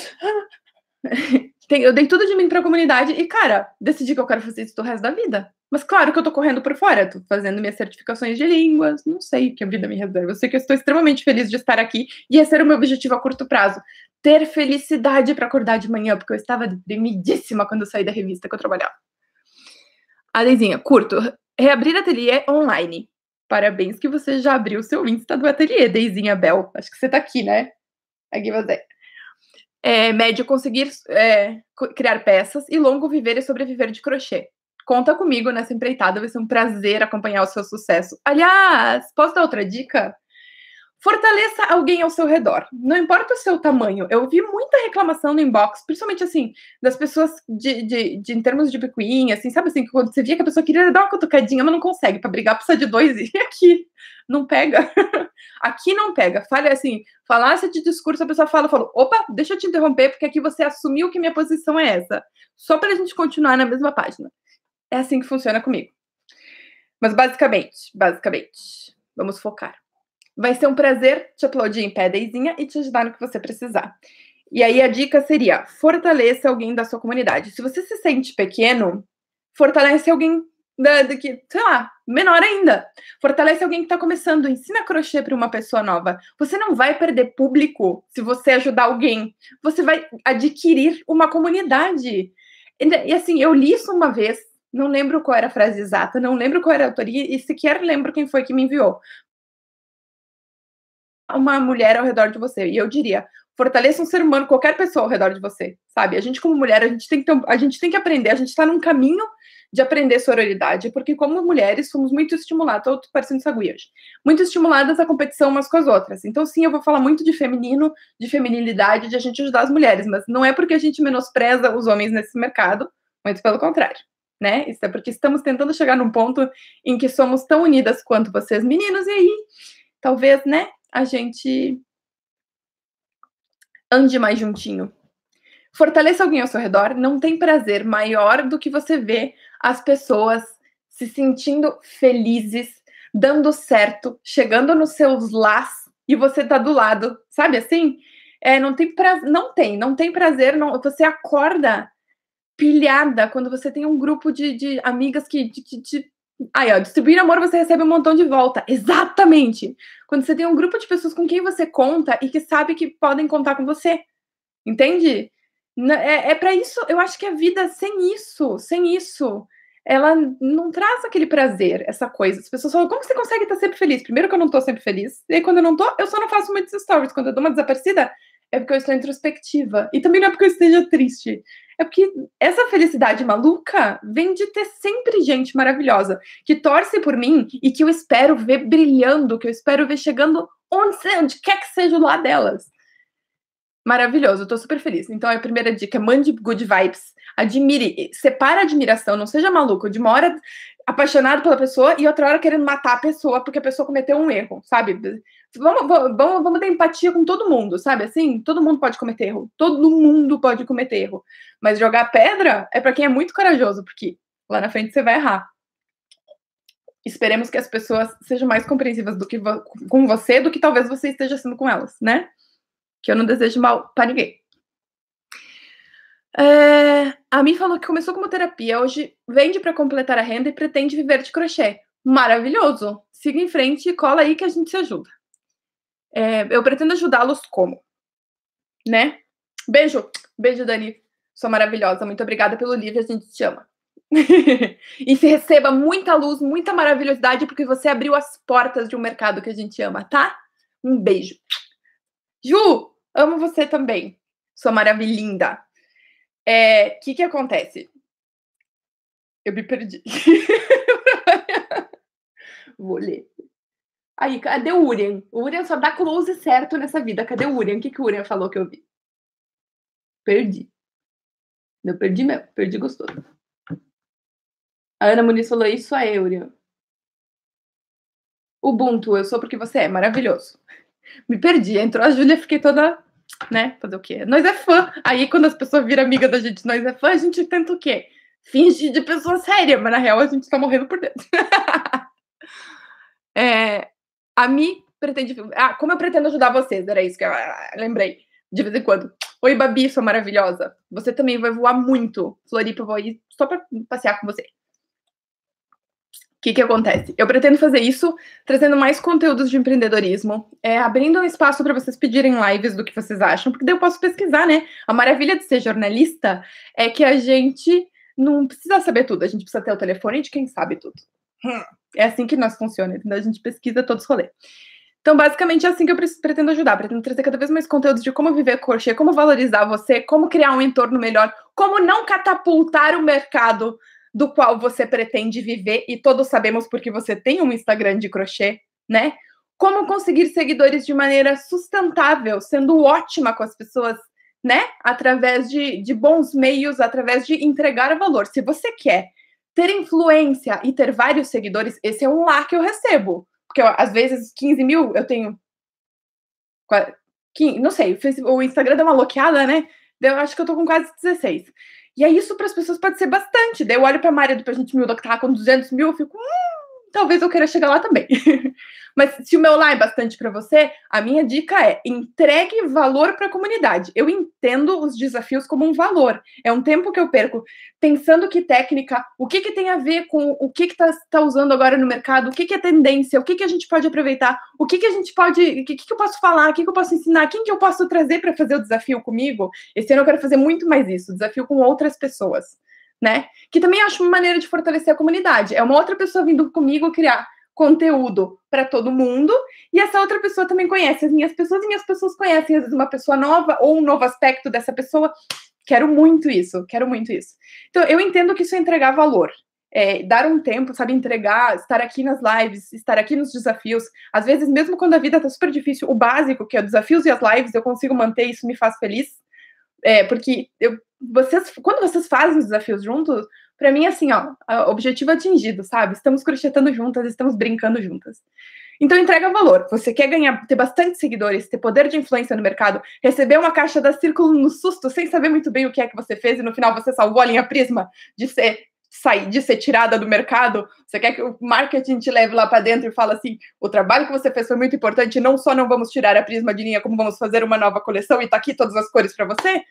[LAUGHS] eu dei tudo de mim para a comunidade e, cara, decidi que eu quero fazer isso do resto da vida. Mas claro que eu tô correndo por fora, tô fazendo minhas certificações de línguas, não sei o que a vida me reserva. Eu sei que eu estou extremamente feliz de estar aqui e esse era o meu objetivo a curto prazo. Ter felicidade para acordar de manhã, porque eu estava deprimidíssima quando eu saí da revista que eu trabalhava. A Leizinha, curto. Reabrir ateliê online. Parabéns que você já abriu seu Insta do ateliê, Deizinha Bel. Acho que você tá aqui, né? Aqui você é, médio conseguir é, criar peças e longo viver e sobreviver de crochê. Conta comigo nessa empreitada, vai ser um prazer acompanhar o seu sucesso. Aliás, posso dar outra dica? Fortaleça alguém ao seu redor, não importa o seu tamanho. Eu vi muita reclamação no inbox, principalmente assim, das pessoas de, de, de em termos de picuinha, assim, sabe assim, que quando você via que a pessoa queria dar uma cutucadinha, mas não consegue, para brigar precisa de dois [LAUGHS] e aqui não pega. [LAUGHS] aqui não pega. Fale assim, falácia de discurso, a pessoa fala, falou, opa, deixa eu te interromper, porque aqui você assumiu que minha posição é essa. Só para a gente continuar na mesma página. É assim que funciona comigo. Mas basicamente, basicamente, vamos focar. Vai ser um prazer te aplaudir em pé, Deizinha, e te ajudar no que você precisar. E aí a dica seria: fortaleça alguém da sua comunidade. Se você se sente pequeno, fortalece alguém da, que, sei lá, menor ainda. Fortalece alguém que está começando, ensina crochê para uma pessoa nova. Você não vai perder público se você ajudar alguém. Você vai adquirir uma comunidade. E, e assim, eu li isso uma vez, não lembro qual era a frase exata, não lembro qual era a autoria e sequer lembro quem foi que me enviou. Uma mulher ao redor de você. E eu diria, fortaleça um ser humano, qualquer pessoa ao redor de você, sabe? A gente como mulher, a gente tem que, ter, a gente tem que aprender, a gente está num caminho de aprender sororidade, porque como mulheres somos muito estimuladas, tô parecendo sagui hoje, muito estimuladas à competição umas com as outras. Então sim, eu vou falar muito de feminino, de feminilidade, de a gente ajudar as mulheres, mas não é porque a gente menospreza os homens nesse mercado, muito pelo contrário. Né? Isso é porque estamos tentando chegar num ponto em que somos tão unidas quanto vocês, meninos, e aí talvez, né, a gente ande mais juntinho. Fortaleça alguém ao seu redor, não tem prazer maior do que você ver as pessoas se sentindo felizes, dando certo, chegando nos seus lás e você tá do lado, sabe assim? É, não tem não tem, não tem prazer, não... você acorda pilhada quando você tem um grupo de, de amigas que te, Aí, ó, distribuir amor você recebe um montão de volta. Exatamente! Quando você tem um grupo de pessoas com quem você conta e que sabe que podem contar com você. Entende? Né, é, é para isso, eu acho que a vida sem isso, sem isso, ela não traz aquele prazer, essa coisa. As pessoas falam, como você consegue estar sempre feliz? Primeiro que eu não tô sempre feliz, e aí, quando eu não tô, eu só não faço muitos stories. Quando eu dou uma desaparecida, é porque eu estou introspectiva. E também não é porque eu esteja triste. É porque essa felicidade maluca vem de ter sempre gente maravilhosa que torce por mim e que eu espero ver brilhando, que eu espero ver chegando onde, onde quer que seja o lá delas maravilhoso, eu tô super feliz. Então, a primeira dica, é mande good vibes, admire, separa a admiração, não seja maluco, de uma hora apaixonado pela pessoa e outra hora querendo matar a pessoa porque a pessoa cometeu um erro, sabe? Vamos, vamos, vamos ter empatia com todo mundo, sabe? Assim, todo mundo pode cometer erro, todo mundo pode cometer erro, mas jogar pedra é para quem é muito corajoso, porque lá na frente você vai errar. Esperemos que as pessoas sejam mais compreensivas do que vo com você do que talvez você esteja sendo com elas, né? que eu não desejo mal para ninguém. É, a Mi falou que começou como terapia, hoje vende para completar a renda e pretende viver de crochê. Maravilhoso! Siga em frente e cola aí que a gente se ajuda. É, eu pretendo ajudá-los como? Né? Beijo! Beijo, Dani. Sou maravilhosa. Muito obrigada pelo livro, a gente te ama. [LAUGHS] e se receba muita luz, muita maravilhosidade, porque você abriu as portas de um mercado que a gente ama, tá? Um beijo. Ju, amo você também, sua maravilhinda. O é, que que acontece? Eu me perdi. [LAUGHS] Vou ler. Aí, cadê o Urien? O Urien só dá close certo nessa vida. Cadê o Urien? O que, que o Urien falou que eu vi? Perdi. Eu perdi mesmo. Perdi gostoso. A Ana Muniz falou, isso é Urien. Ubuntu, eu sou porque você é maravilhoso. Me perdi. Entrou a Júlia, fiquei toda, né? Fazer o quê? Nós é fã. Aí quando as pessoas viram amiga da gente, nós é fã, a gente tenta o quê? Finge de pessoa séria, mas na real a gente tá morrendo por dentro. [LAUGHS] é, a Mi pretende. Ah, como eu pretendo ajudar vocês? Era isso que eu ah, lembrei. De vez em quando. Oi, Babi, sua maravilhosa. Você também vai voar muito. Floripa, eu vou ir só pra passear com você. O que, que acontece? Eu pretendo fazer isso trazendo mais conteúdos de empreendedorismo, é, abrindo um espaço para vocês pedirem lives do que vocês acham, porque daí eu posso pesquisar, né? A maravilha de ser jornalista é que a gente não precisa saber tudo, a gente precisa ter o telefone de quem sabe tudo. Hum. É assim que nós funciona, entendeu? a gente pesquisa todos os rolês. Então, basicamente, é assim que eu pretendo ajudar. Pretendo trazer cada vez mais conteúdos de como viver crochê, como valorizar você, como criar um entorno melhor, como não catapultar o mercado do qual você pretende viver e todos sabemos porque você tem um Instagram de crochê, né? Como conseguir seguidores de maneira sustentável, sendo ótima com as pessoas, né? Através de, de bons meios, através de entregar valor. Se você quer ter influência e ter vários seguidores, esse é um lá que eu recebo. Porque eu, às vezes 15 mil eu tenho. Não sei, o Instagram deu uma bloqueada, né? Eu acho que eu tô com quase 16. E aí é isso para as pessoas pode ser bastante. Daí eu olho para a Maria do Presidente Milda, que estava tá com 200 mil, eu fico, hum, talvez eu queira chegar lá também. [LAUGHS] Mas se o meu lá é bastante para você, a minha dica é entregue valor para a comunidade. Eu entendo os desafios como um valor. É um tempo que eu perco pensando que técnica, o que, que tem a ver com o que está tá usando agora no mercado, o que, que é tendência, o que, que a gente pode aproveitar, o que, que a gente pode, o que, que eu posso falar, o que, que eu posso ensinar, quem que eu posso trazer para fazer o desafio comigo. Esse ano eu quero fazer muito mais isso, desafio com outras pessoas né? Que também acho uma maneira de fortalecer a comunidade. É uma outra pessoa vindo comigo criar conteúdo para todo mundo, e essa outra pessoa também conhece as minhas pessoas, e minhas pessoas conhecem às vezes uma pessoa nova ou um novo aspecto dessa pessoa. Quero muito isso, quero muito isso. Então, eu entendo que isso é entregar valor. É, dar um tempo, sabe, entregar, estar aqui nas lives, estar aqui nos desafios. Às vezes, mesmo quando a vida tá super difícil, o básico, que é os desafios e as lives, eu consigo manter, isso me faz feliz. É, porque eu, vocês, quando vocês fazem os desafios juntos, para mim, assim, ó, objetivo atingido, sabe? Estamos crochetando juntas, estamos brincando juntas. Então, entrega valor. Você quer ganhar, ter bastante seguidores, ter poder de influência no mercado, receber uma caixa da Círculo no susto, sem saber muito bem o que é que você fez, e no final você salvou a linha Prisma de ser sair de ser tirada do mercado? Você quer que o marketing te leve lá para dentro e fala assim: o trabalho que você fez foi muito importante, não só não vamos tirar a prisma de linha, como vamos fazer uma nova coleção e tá aqui todas as cores para você?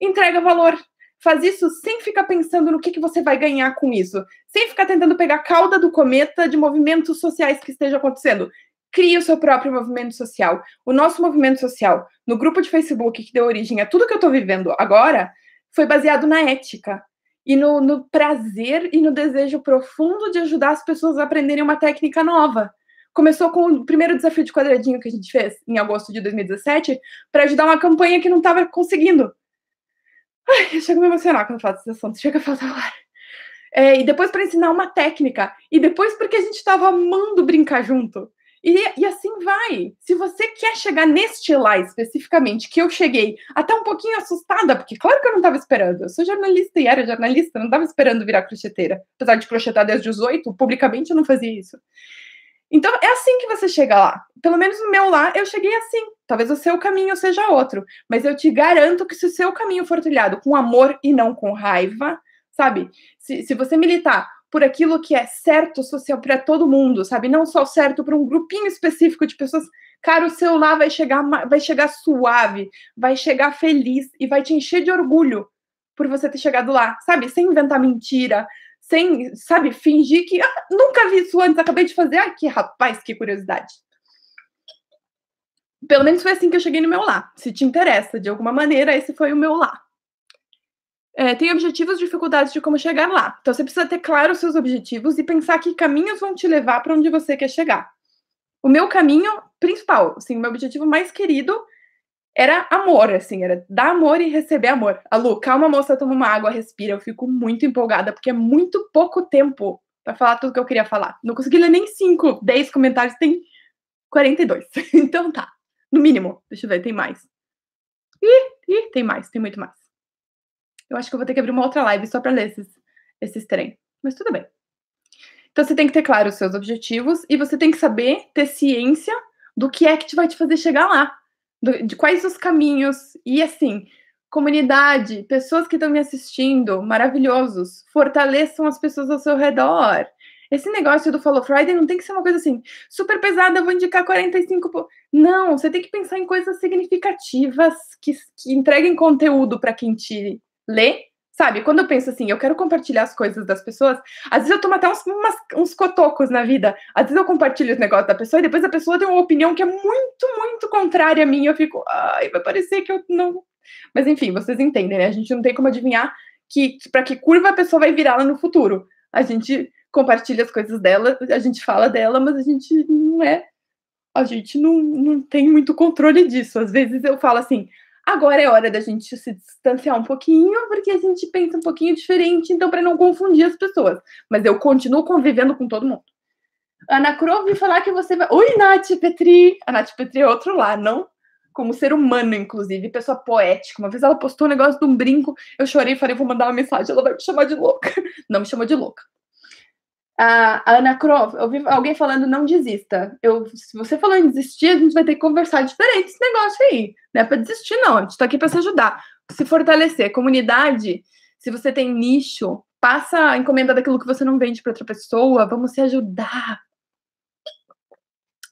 Entrega valor. Faz isso sem ficar pensando no que, que você vai ganhar com isso, sem ficar tentando pegar cauda do cometa de movimentos sociais que estejam acontecendo. Crie o seu próprio movimento social. O nosso movimento social, no grupo de Facebook que deu origem a tudo que eu estou vivendo agora, foi baseado na ética e no, no prazer e no desejo profundo de ajudar as pessoas a aprenderem uma técnica nova. Começou com o primeiro desafio de quadradinho que a gente fez em agosto de 2017 para ajudar uma campanha que não estava conseguindo. Ai, eu chego a me emocionar quando faço desse assunto, chega a faltar ar. É, e depois para ensinar uma técnica, e depois porque a gente estava amando brincar junto. E, e, assim vai. Se você quer chegar neste lá especificamente, que eu cheguei até um pouquinho assustada, porque claro que eu não estava esperando. Eu sou jornalista e era jornalista, não estava esperando virar crocheteira. Apesar de crochetar desde os 18, publicamente eu não fazia isso. Então é assim que você chega lá. Pelo menos no meu lá eu cheguei assim. Talvez o seu caminho seja outro, mas eu te garanto que se o seu caminho for trilhado com amor e não com raiva, sabe? Se, se você militar por aquilo que é certo social para todo mundo, sabe? Não só certo para um grupinho específico de pessoas. Cara, o seu lá vai chegar, vai chegar suave, vai chegar feliz e vai te encher de orgulho por você ter chegado lá, sabe? Sem inventar mentira, sem, sabe, fingir que ah, nunca vi isso antes, acabei de fazer. Ai, que rapaz, que curiosidade. Pelo menos foi assim que eu cheguei no meu lá. Se te interessa, de alguma maneira, esse foi o meu lá é, tem objetivos, dificuldades de como chegar lá. Então você precisa ter claro os seus objetivos e pensar que caminhos vão te levar para onde você quer chegar. O meu caminho principal, assim, o meu objetivo mais querido era amor, assim, era dar amor e receber amor. Alô, calma, moça, toma uma água, respira. Eu fico muito empolgada porque é muito pouco tempo para falar tudo que eu queria falar. Não consegui ler nem 5, 10 comentários, tem 42. [LAUGHS] então tá, no mínimo. Deixa eu ver, tem mais. Ih, ih, tem mais, tem muito mais. Eu acho que eu vou ter que abrir uma outra live só para ler esses, esses trem. Mas tudo bem. Então você tem que ter claro os seus objetivos e você tem que saber ter ciência do que é que te vai te fazer chegar lá, do, de quais os caminhos e assim, comunidade, pessoas que estão me assistindo, maravilhosos, fortaleçam as pessoas ao seu redor. Esse negócio do Follow Friday não tem que ser uma coisa assim, super pesada, vou indicar 45. Po... Não, você tem que pensar em coisas significativas que, que entreguem conteúdo para quem te ler, sabe? Quando eu penso assim, eu quero compartilhar as coisas das pessoas, às vezes eu tomo até uns, umas, uns cotocos na vida. Às vezes eu compartilho os negócios da pessoa e depois a pessoa tem uma opinião que é muito, muito contrária a mim. Eu fico, ai, vai parecer que eu não. Mas enfim, vocês entendem, né? A gente não tem como adivinhar que, que para que curva a pessoa vai virar lá no futuro. A gente compartilha as coisas dela, a gente fala dela, mas a gente não é. A gente não, não tem muito controle disso. Às vezes eu falo assim, Agora é hora da gente se distanciar um pouquinho, porque a gente pensa um pouquinho diferente, então, para não confundir as pessoas. Mas eu continuo convivendo com todo mundo. Ana Crove falar que você vai. Oi, Nath Petri! A Nath Petri é outro lá, não? Como ser humano, inclusive, pessoa poética. Uma vez ela postou um negócio de um brinco, eu chorei e falei, vou mandar uma mensagem, ela vai me chamar de louca. [LAUGHS] Não me chamou de louca. A, Ana Croft, eu vi alguém falando não desista. Eu, se você falou em desistir, a gente vai ter que conversar diferente esse negócio aí. Não é para desistir, não. A gente está aqui para se ajudar, se fortalecer. Comunidade, se você tem nicho, passa a encomenda daquilo que você não vende para outra pessoa, vamos se ajudar.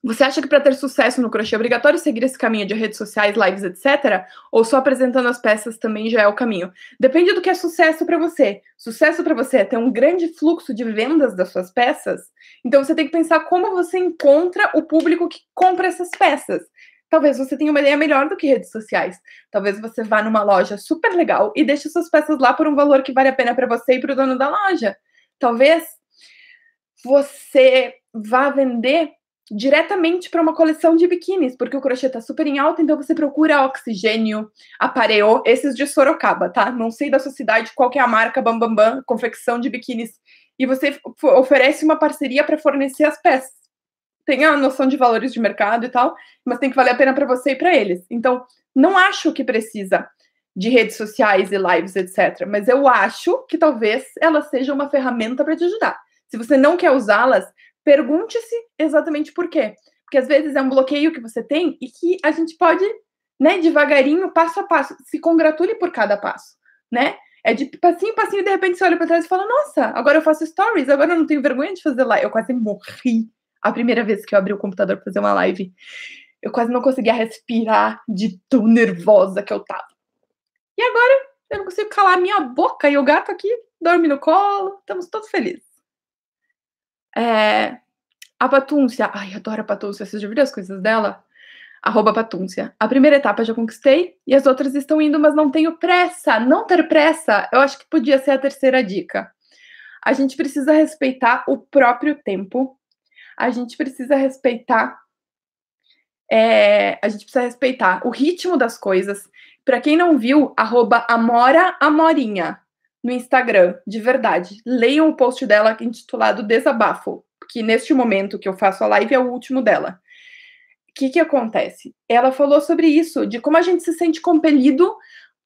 Você acha que para ter sucesso no crochê é obrigatório seguir esse caminho de redes sociais, lives, etc? Ou só apresentando as peças também já é o caminho? Depende do que é sucesso para você. Sucesso para você é ter um grande fluxo de vendas das suas peças. Então você tem que pensar como você encontra o público que compra essas peças. Talvez você tenha uma ideia melhor do que redes sociais. Talvez você vá numa loja super legal e deixe suas peças lá por um valor que vale a pena para você e para o dono da loja. Talvez você vá vender diretamente para uma coleção de biquínis, porque o crochê está super em alta, então você procura Oxigênio, apareou esses de Sorocaba, tá? Não sei da sua cidade qual é a marca Bam Bam Bam, confecção de biquínis, e você oferece uma parceria para fornecer as peças. Tem a noção de valores de mercado e tal, mas tem que valer a pena para você e para eles. Então, não acho que precisa de redes sociais e lives, etc, mas eu acho que talvez ela seja uma ferramenta para te ajudar. Se você não quer usá-las, pergunte-se exatamente por quê. Porque às vezes é um bloqueio que você tem e que a gente pode, né, devagarinho, passo a passo, se congratule por cada passo, né? É de passinho em passinho, de repente você olha para trás e fala: Nossa, agora eu faço stories, agora eu não tenho vergonha de fazer live. Eu quase morri a primeira vez que eu abri o computador para fazer uma live. Eu quase não conseguia respirar de tão nervosa que eu tava. E agora eu não consigo calar a minha boca e o gato aqui dorme no colo, estamos todos felizes. É, a Patúncia. Ai, adoro a Patúncia. Vocês já viram as coisas dela? Arroba Patúncia. A primeira etapa já conquistei e as outras estão indo, mas não tenho pressa. Não ter pressa, eu acho que podia ser a terceira dica. A gente precisa respeitar o próprio tempo. A gente precisa respeitar. É, a gente precisa respeitar o ritmo das coisas. Para quem não viu, arroba Amora Amorinha no Instagram, de verdade. Leiam o post dela intitulado Desabafo, que neste momento que eu faço a live é o último dela. O que, que acontece? Ela falou sobre isso, de como a gente se sente compelido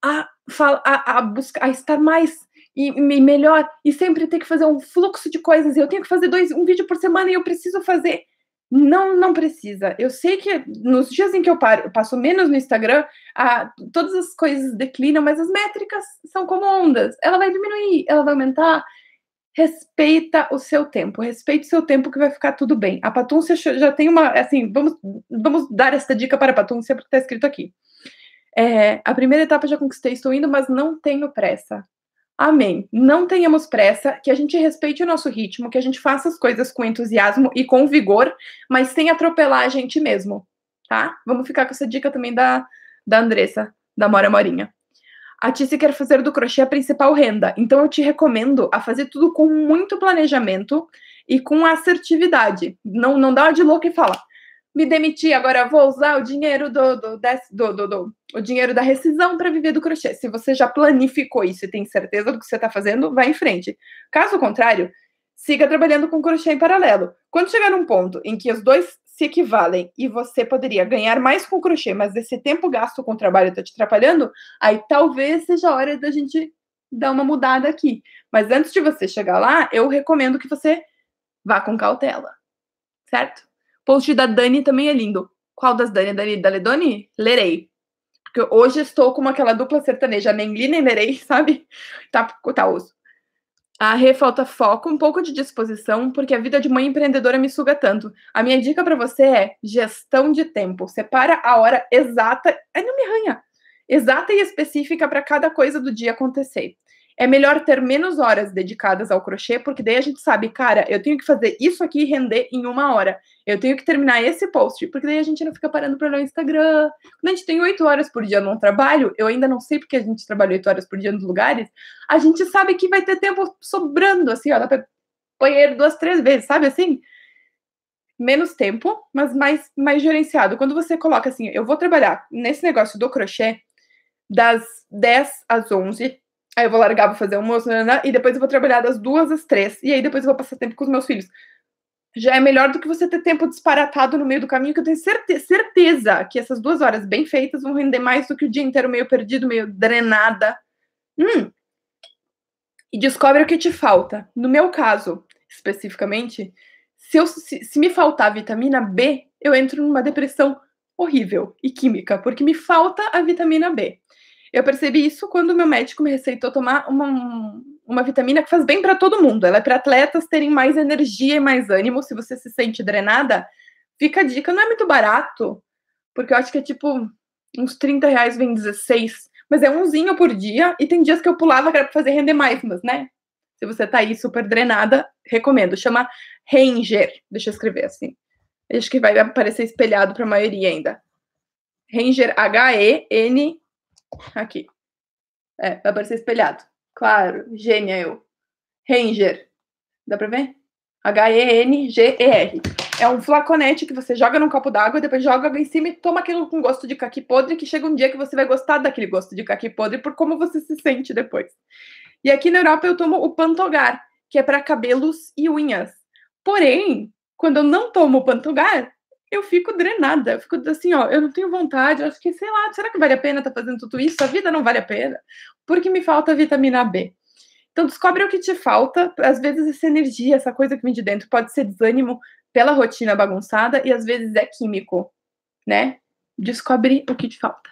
a, a, a, buscar, a estar mais e, e melhor, e sempre ter que fazer um fluxo de coisas. Eu tenho que fazer dois, um vídeo por semana e eu preciso fazer. Não, não precisa. Eu sei que nos dias em que eu paro, eu passo menos no Instagram, a, todas as coisas declinam, mas as métricas são como ondas. Ela vai diminuir, ela vai aumentar. Respeita o seu tempo, respeita o seu tempo que vai ficar tudo bem. A Patúncia já tem uma, assim, vamos, vamos dar esta dica para a Patúncia porque está escrito aqui. É, a primeira etapa já conquistei, estou indo, mas não tenho pressa. Amém. Não tenhamos pressa, que a gente respeite o nosso ritmo, que a gente faça as coisas com entusiasmo e com vigor, mas sem atropelar a gente mesmo, tá? Vamos ficar com essa dica também da, da Andressa, da Mora Morinha. A Tice quer fazer do crochê a principal renda, então eu te recomendo a fazer tudo com muito planejamento e com assertividade. Não, não dá uma de louca e fala, me demiti, agora vou usar o dinheiro do, do, do, do, do o dinheiro da rescisão para viver do crochê. Se você já planificou isso e tem certeza do que você está fazendo, vá em frente. Caso contrário, siga trabalhando com crochê em paralelo. Quando chegar um ponto em que os dois se equivalem e você poderia ganhar mais com crochê, mas esse tempo gasto com o trabalho está te atrapalhando, aí talvez seja a hora da gente dar uma mudada aqui. Mas antes de você chegar lá, eu recomendo que você vá com cautela, certo? post da Dani também é lindo. Qual das Dani? Dani da Ledoni? Lerei. Porque hoje estou com aquela dupla sertaneja, nem li nem lerei, [LAUGHS] sabe? Tá, tá uso. A Rê falta foco, um pouco de disposição, porque a vida de mãe empreendedora me suga tanto. A minha dica para você é gestão de tempo. Separa a hora exata. Ai, não me arranha. Exata e específica para cada coisa do dia acontecer. É melhor ter menos horas dedicadas ao crochê, porque daí a gente sabe, cara, eu tenho que fazer isso aqui render em uma hora. Eu tenho que terminar esse post, porque daí a gente não fica parando para olhar o Instagram. Quando a gente tem oito horas por dia no trabalho, eu ainda não sei porque a gente trabalha oito horas por dia nos lugares, a gente sabe que vai ter tempo sobrando, assim, ó, dá pra banheiro duas, três vezes, sabe assim? Menos tempo, mas mais, mais gerenciado. Quando você coloca assim, eu vou trabalhar nesse negócio do crochê das 10 às 11, aí eu vou largar, vou fazer almoço, e depois eu vou trabalhar das duas às três, e aí depois eu vou passar tempo com os meus filhos já é melhor do que você ter tempo disparatado no meio do caminho, que eu tenho certeza, certeza que essas duas horas bem feitas vão render mais do que o dia inteiro meio perdido, meio drenada. Hum. E descobre o que te falta. No meu caso, especificamente, se, eu, se, se me faltar vitamina B, eu entro numa depressão horrível e química, porque me falta a vitamina B. Eu percebi isso quando meu médico me receitou tomar uma, uma vitamina que faz bem para todo mundo. Ela é para atletas terem mais energia e mais ânimo. Se você se sente drenada, fica a dica. Não é muito barato, porque eu acho que é tipo uns 30 reais vem 16, mas é umzinho por dia. E tem dias que eu pulava para fazer render mais, mas né? Se você tá aí super drenada, recomendo. Chama Ranger. Deixa eu escrever assim. Acho que vai aparecer espelhado para a maioria ainda. Ranger H-E-N. Aqui. É, vai aparecer espelhado. Claro, gênia eu. Ranger. Dá pra ver? H-E-N-G-E-R. É um flaconete que você joga num copo d'água, depois joga água em cima e toma aquilo com gosto de caqui podre, que chega um dia que você vai gostar daquele gosto de caqui podre por como você se sente depois. E aqui na Europa eu tomo o Pantogar, que é para cabelos e unhas. Porém, quando eu não tomo o Pantogar, eu fico drenada, eu fico assim, ó, eu não tenho vontade, eu acho que, sei lá, será que vale a pena estar tá fazendo tudo isso? A vida não vale a pena, porque me falta vitamina B. Então descobre o que te falta, às vezes essa energia, essa coisa que vem de dentro pode ser desânimo pela rotina bagunçada e às vezes é químico, né? Descobre o que te falta.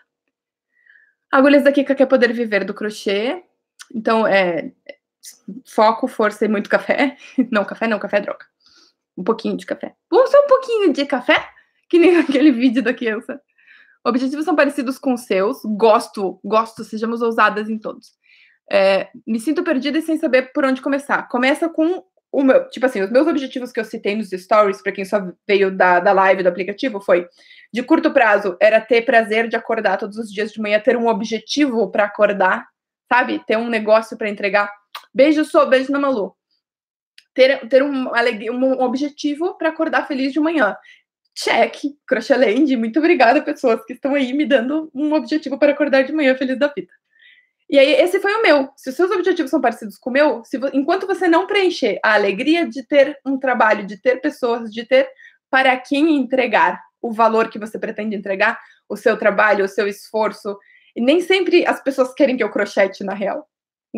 Agulhas da Kika quer poder viver do crochê, então é foco, força e muito café. [LAUGHS] Não, café não, café é droga. Um pouquinho de café. Ou só um pouquinho de café, que nem [LAUGHS] aquele vídeo da criança. Objetivos são parecidos com seus. Gosto, gosto, sejamos ousadas em todos. É, me sinto perdida e sem saber por onde começar. Começa com o meu, tipo assim, os meus objetivos que eu citei nos stories, para quem só veio da, da live do aplicativo, foi de curto prazo, era ter prazer de acordar todos os dias de manhã, ter um objetivo para acordar, sabe? Ter um negócio para entregar. Beijo, sou, beijo na Malu ter, ter um, um objetivo para acordar feliz de manhã. Check, Crochland, muito obrigada, pessoas que estão aí me dando um objetivo para acordar de manhã feliz da vida. E aí, esse foi o meu. Se os seus objetivos são parecidos com o meu, se, enquanto você não preencher a alegria de ter um trabalho, de ter pessoas, de ter para quem entregar o valor que você pretende entregar, o seu trabalho, o seu esforço. E nem sempre as pessoas querem que eu crochete, na real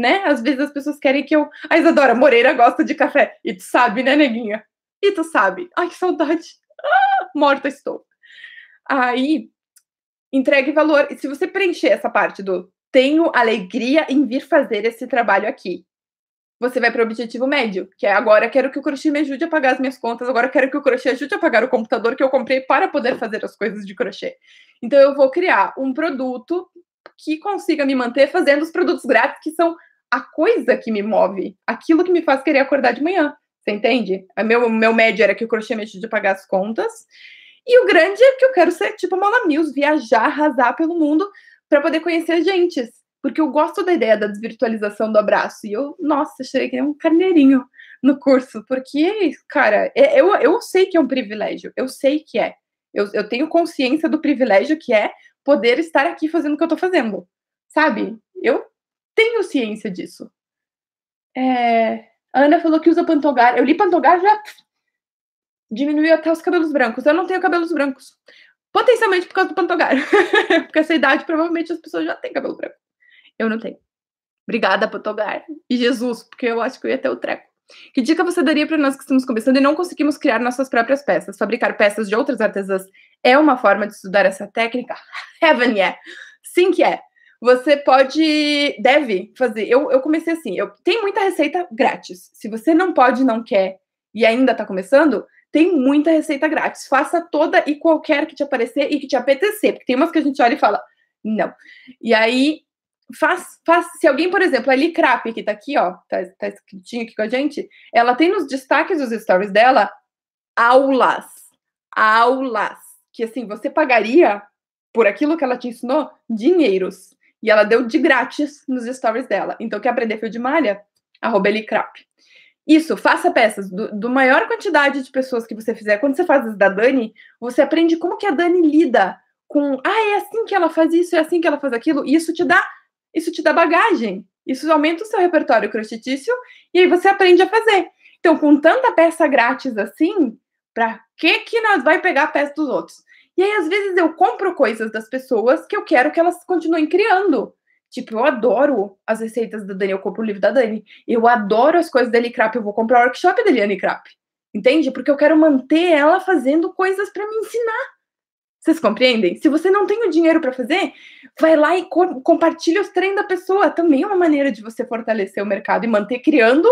né? Às vezes as pessoas querem que eu. A Isadora Moreira gosta de café. E tu sabe, né, neguinha? E tu sabe. Ai, que saudade. Ah, morta estou. Aí, entregue valor. E se você preencher essa parte do tenho alegria em vir fazer esse trabalho aqui, você vai para o objetivo médio, que é agora quero que o crochê me ajude a pagar as minhas contas, agora quero que o crochê ajude a pagar o computador que eu comprei para poder fazer as coisas de crochê. Então, eu vou criar um produto que consiga me manter fazendo os produtos grátis que são a coisa que me move, aquilo que me faz querer acordar de manhã. Você entende? O meu, meu médio era que o crochê me de pagar as contas. E o grande é que eu quero ser tipo Mola Mills, viajar, arrasar pelo mundo para poder conhecer gente. Porque eu gosto da ideia da desvirtualização do abraço. E eu, nossa, cheguei a é um carneirinho no curso. Porque, cara, é, eu, eu sei que é um privilégio. Eu sei que é. Eu, eu tenho consciência do privilégio que é poder estar aqui fazendo o que eu tô fazendo. Sabe? Eu tenho ciência disso. É, a Ana falou que usa pantogar. Eu li pantogar já diminuiu até os cabelos brancos. Eu não tenho cabelos brancos. Potencialmente por causa do pantogar. [LAUGHS] Porque essa idade, provavelmente, as pessoas já têm cabelo branco. Eu não tenho. Obrigada, Pantogar. E Jesus, porque eu acho que eu ia ter o treco. Que dica você daria para nós que estamos começando e não conseguimos criar nossas próprias peças? Fabricar peças de outras artesãs é uma forma de estudar essa técnica? [LAUGHS] Heaven, yeah! Sim que é você pode, deve fazer. Eu, eu comecei assim, eu tem muita receita grátis. Se você não pode, não quer e ainda está começando, tem muita receita grátis. Faça toda e qualquer que te aparecer e que te apetecer, porque tem umas que a gente olha e fala não. E aí faz, faz se alguém, por exemplo, a Licrap, que está aqui, ó, tá, tá escritinho aqui com a gente, ela tem nos destaques dos stories dela aulas, aulas, que assim, você pagaria por aquilo que ela te ensinou, dinheiros. E ela deu de grátis nos stories dela. Então, quer aprender fio de malha? Arroba Elicrap. Isso, faça peças do, do, maior quantidade de pessoas que você fizer. Quando você faz as da Dani, você aprende como que a Dani lida com, ah, é assim que ela faz isso, é assim que ela faz aquilo. E isso te dá, isso te dá bagagem. Isso aumenta o seu repertório crochetício e aí você aprende a fazer. Então, com tanta peça grátis assim, para que que nós vai pegar a peça dos outros? E aí, às vezes, eu compro coisas das pessoas que eu quero que elas continuem criando. Tipo, eu adoro as receitas da Dani, eu compro o livro da Dani. Eu adoro as coisas da Eli Crap, eu vou comprar o workshop da Eliane Crap. Entende? Porque eu quero manter ela fazendo coisas para me ensinar. Vocês compreendem? Se você não tem o dinheiro para fazer, vai lá e co compartilha os treinos da pessoa. Também é uma maneira de você fortalecer o mercado e manter criando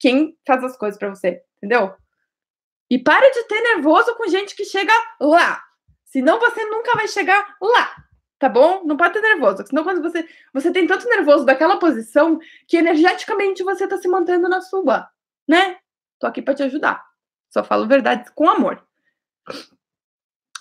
quem faz as coisas para você, entendeu? E para de ter nervoso com gente que chega lá, Senão você nunca vai chegar lá, tá bom? Não pode ter nervoso, senão quando você você tem tanto nervoso daquela posição que energeticamente você tá se mantendo na sua, né? Tô aqui para te ajudar. Só falo verdade com amor.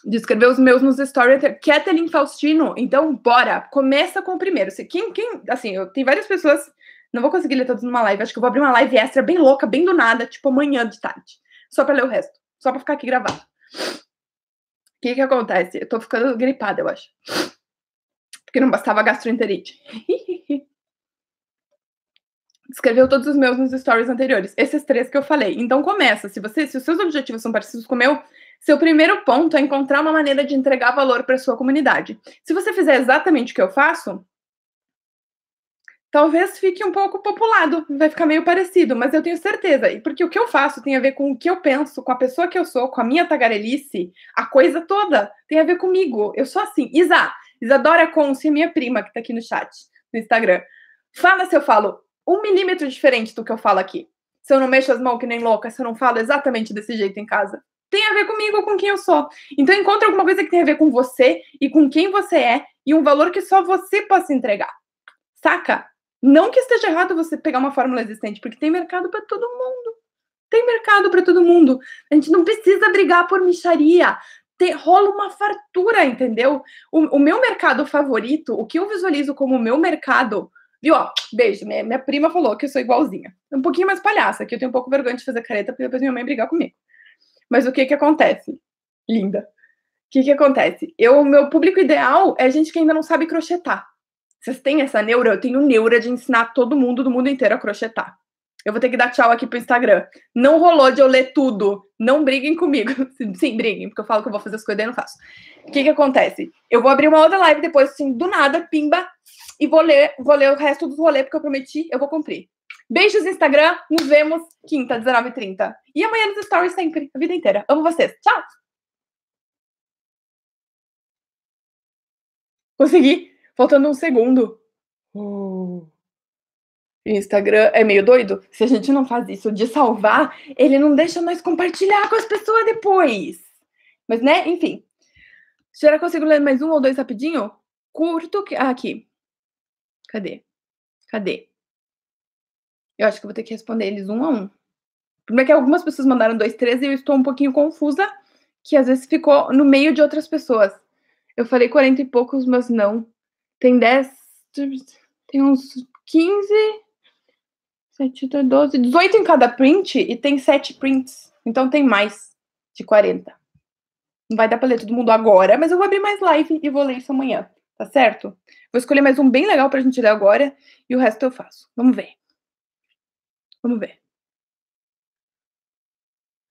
Descrever os meus nos stories. É Kathleen Faustino, então bora, começa com o primeiro. Se, quem, quem, assim, eu, tem várias pessoas, não vou conseguir ler todos numa live, acho que eu vou abrir uma live extra bem louca, bem do nada, tipo amanhã de tarde, só para ler o resto, só para ficar aqui gravado. O que que acontece? Eu tô ficando gripada, eu acho. Porque não bastava gastroenterite. [LAUGHS] Escreveu todos os meus nos stories anteriores. Esses três que eu falei. Então começa. Se você, se os seus objetivos são parecidos com o meu, seu primeiro ponto é encontrar uma maneira de entregar valor para sua comunidade. Se você fizer exatamente o que eu faço, talvez fique um pouco populado, vai ficar meio parecido, mas eu tenho certeza, porque o que eu faço tem a ver com o que eu penso, com a pessoa que eu sou, com a minha tagarelice, a coisa toda tem a ver comigo. Eu sou assim. Isa, Isadora Conce, minha prima, que tá aqui no chat, no Instagram. Fala se eu falo um milímetro diferente do que eu falo aqui. Se eu não mexo as mãos que nem louca, se eu não falo exatamente desse jeito em casa. Tem a ver comigo, com quem eu sou. Então encontre alguma coisa que tem a ver com você e com quem você é e um valor que só você possa entregar. Saca? Não que esteja errado você pegar uma fórmula existente, porque tem mercado para todo mundo. Tem mercado para todo mundo. A gente não precisa brigar por micharia. Tem, rola uma fartura, entendeu? O, o, meu mercado favorito, o que eu visualizo como o meu mercado. Viu, ó, beijo. Minha, minha, prima falou que eu sou igualzinha. Um pouquinho mais palhaça, que eu tenho um pouco vergonha de fazer careta, porque depois minha mãe brigar comigo. Mas o que que acontece? Linda. O que que acontece? Eu, meu público ideal é gente que ainda não sabe crochetar. Vocês têm essa neura? Eu tenho neura de ensinar todo mundo do mundo inteiro a crochetar. Eu vou ter que dar tchau aqui pro Instagram. Não rolou de eu ler tudo. Não briguem comigo. [LAUGHS] Sim, briguem, porque eu falo que eu vou fazer as coisas e não faço. O que que acontece? Eu vou abrir uma outra live depois, assim, do nada, pimba, e vou ler, vou ler o resto dos rolês, porque eu prometi, eu vou cumprir. Beijos, Instagram. Nos vemos quinta, 19h30. E amanhã nos stories sempre, a vida inteira. Amo vocês. Tchau! Consegui! Faltando um segundo. Uh. Instagram é meio doido. Se a gente não faz isso de salvar, ele não deixa nós compartilhar com as pessoas depois. Mas, né? Enfim. Será que eu consigo ler mais um ou dois rapidinho? Curto que. Ah, aqui. Cadê? Cadê? Eu acho que vou ter que responder eles um a um. Primeiro que algumas pessoas mandaram dois, três e eu estou um pouquinho confusa, que às vezes ficou no meio de outras pessoas. Eu falei quarenta e poucos, mas não. Tem 10. Tem uns 15. 7, 12, 18 em cada print e tem 7 prints. Então tem mais de 40. Não vai dar pra ler todo mundo agora, mas eu vou abrir mais live e vou ler isso amanhã, tá certo? Vou escolher mais um bem legal pra gente ler agora e o resto eu faço. Vamos ver. Vamos ver.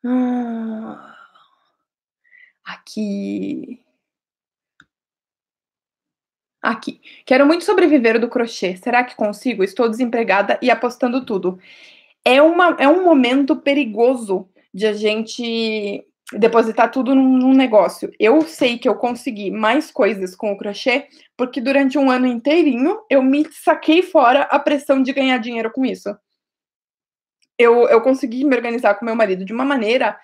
Ah, aqui. Aqui. Quero muito sobreviver do crochê. Será que consigo? Estou desempregada e apostando tudo. É, uma, é um momento perigoso de a gente depositar tudo num, num, negócio. Eu sei que eu consegui mais coisas com o crochê, porque durante um ano inteirinho eu me saquei fora a pressão de ganhar dinheiro com isso. Eu, eu consegui me organizar com meu marido de uma maneira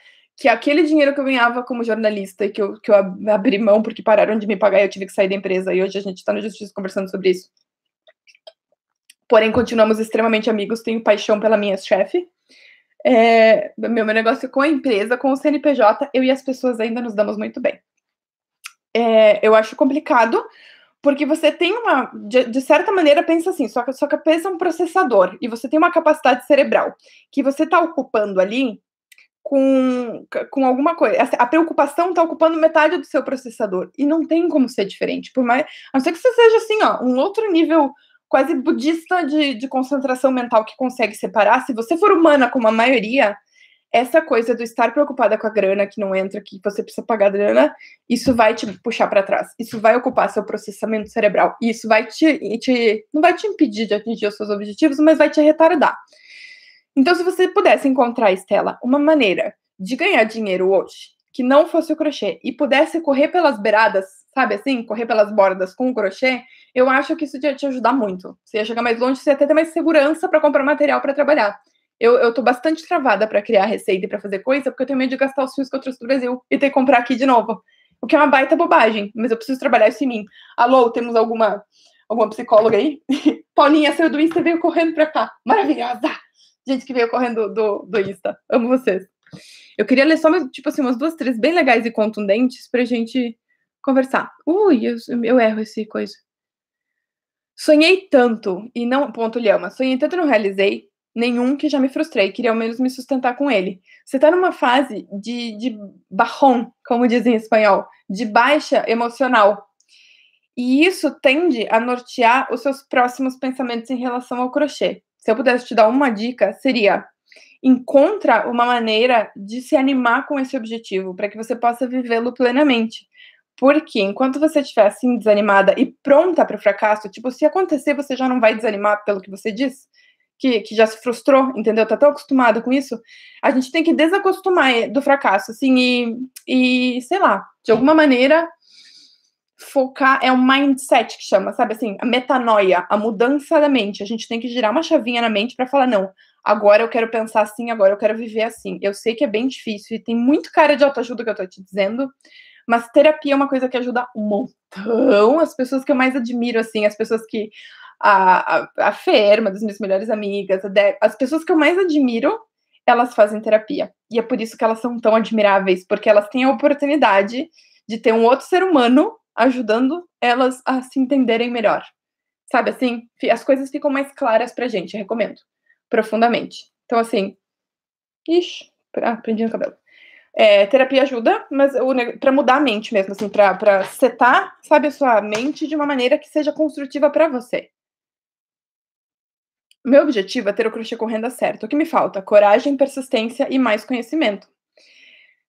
que aquele dinheiro que eu ganhava como jornalista e que eu, que eu abri mão porque pararam de me pagar e eu tive que sair da empresa, e hoje a gente está na justiça conversando sobre isso. Porém, continuamos extremamente amigos, tenho paixão pela minha chefe. É, meu, meu negócio com a empresa, com o CNPJ, eu e as pessoas ainda nos damos muito bem. É, eu acho complicado, porque você tem uma, de, de, certa maneira, pensa assim, sua, sua cabeça é um processador e você tem uma capacidade cerebral que você está ocupando ali com, com alguma coisa. A preocupação está ocupando metade do seu processador. E não tem como ser diferente. Por mais, a não ser que você seja assim, ó, um outro nível quase budista de, de concentração mental que consegue separar. Se você for humana como a maioria, essa coisa do estar preocupada com a grana que não entra, que você precisa pagar a grana, isso vai te puxar para trás. Isso vai ocupar seu processamento cerebral. Isso vai te, te. Não vai te impedir de atingir os seus objetivos, mas vai te retardar. Então, se você pudesse encontrar, Estela, uma maneira de ganhar dinheiro hoje que não fosse o crochê e pudesse correr pelas beiradas, sabe assim, correr pelas bordas com o crochê, eu acho que isso ia te ajudar muito. Você ia chegar mais longe, você ia até ter mais segurança para comprar material para trabalhar. Eu, eu tô bastante travada para criar receita e para fazer coisa, porque eu tenho medo de gastar os fios que eu trouxe do Brasil e ter que comprar aqui de novo. O que é uma baita bobagem, mas eu preciso trabalhar isso em mim. Alô, temos alguma alguma psicóloga aí? [LAUGHS] Paulinha saiu do Insta e veio correndo para cá. Maravilhosa! gente que veio correndo do, do Insta. Amo vocês. Eu queria ler só, tipo assim, umas duas, três bem legais e contundentes pra gente conversar. Ui, eu, eu erro esse coisa. Sonhei tanto e não. Ponto, Lhama. Sonhei tanto e não realizei nenhum que já me frustrei. Queria ao menos me sustentar com ele. Você tá numa fase de, de barrom, como dizem em espanhol, de baixa emocional. E isso tende a nortear os seus próximos pensamentos em relação ao crochê se eu pudesse te dar uma dica, seria encontra uma maneira de se animar com esse objetivo para que você possa vivê-lo plenamente. Porque enquanto você estiver assim desanimada e pronta para o fracasso, tipo, se acontecer, você já não vai desanimar pelo que você diz, que, que já se frustrou, entendeu? Tá tão acostumada com isso. A gente tem que desacostumar eh, do fracasso, assim, e, e sei lá, de alguma maneira focar, é um mindset que chama, sabe assim, a metanoia, a mudança da mente. A gente tem que girar uma chavinha na mente para falar, não, agora eu quero pensar assim, agora eu quero viver assim. Eu sei que é bem difícil e tem muito cara de autoajuda que eu tô te dizendo, mas terapia é uma coisa que ajuda um montão. As pessoas que eu mais admiro, assim, as pessoas que. A, a, a é uma das minhas melhores amigas, as pessoas que eu mais admiro, elas fazem terapia. E é por isso que elas são tão admiráveis, porque elas têm a oportunidade de ter um outro ser humano ajudando elas a se entenderem melhor. Sabe assim? As coisas ficam mais claras pra gente, recomendo. Profundamente. Então, assim. Ixi, ah, prendi no cabelo. É, terapia ajuda, mas para mudar a mente mesmo, assim, para setar, sabe, a sua mente de uma maneira que seja construtiva para você. Meu objetivo é ter o crochê com renda certo. O que me falta? Coragem, persistência e mais conhecimento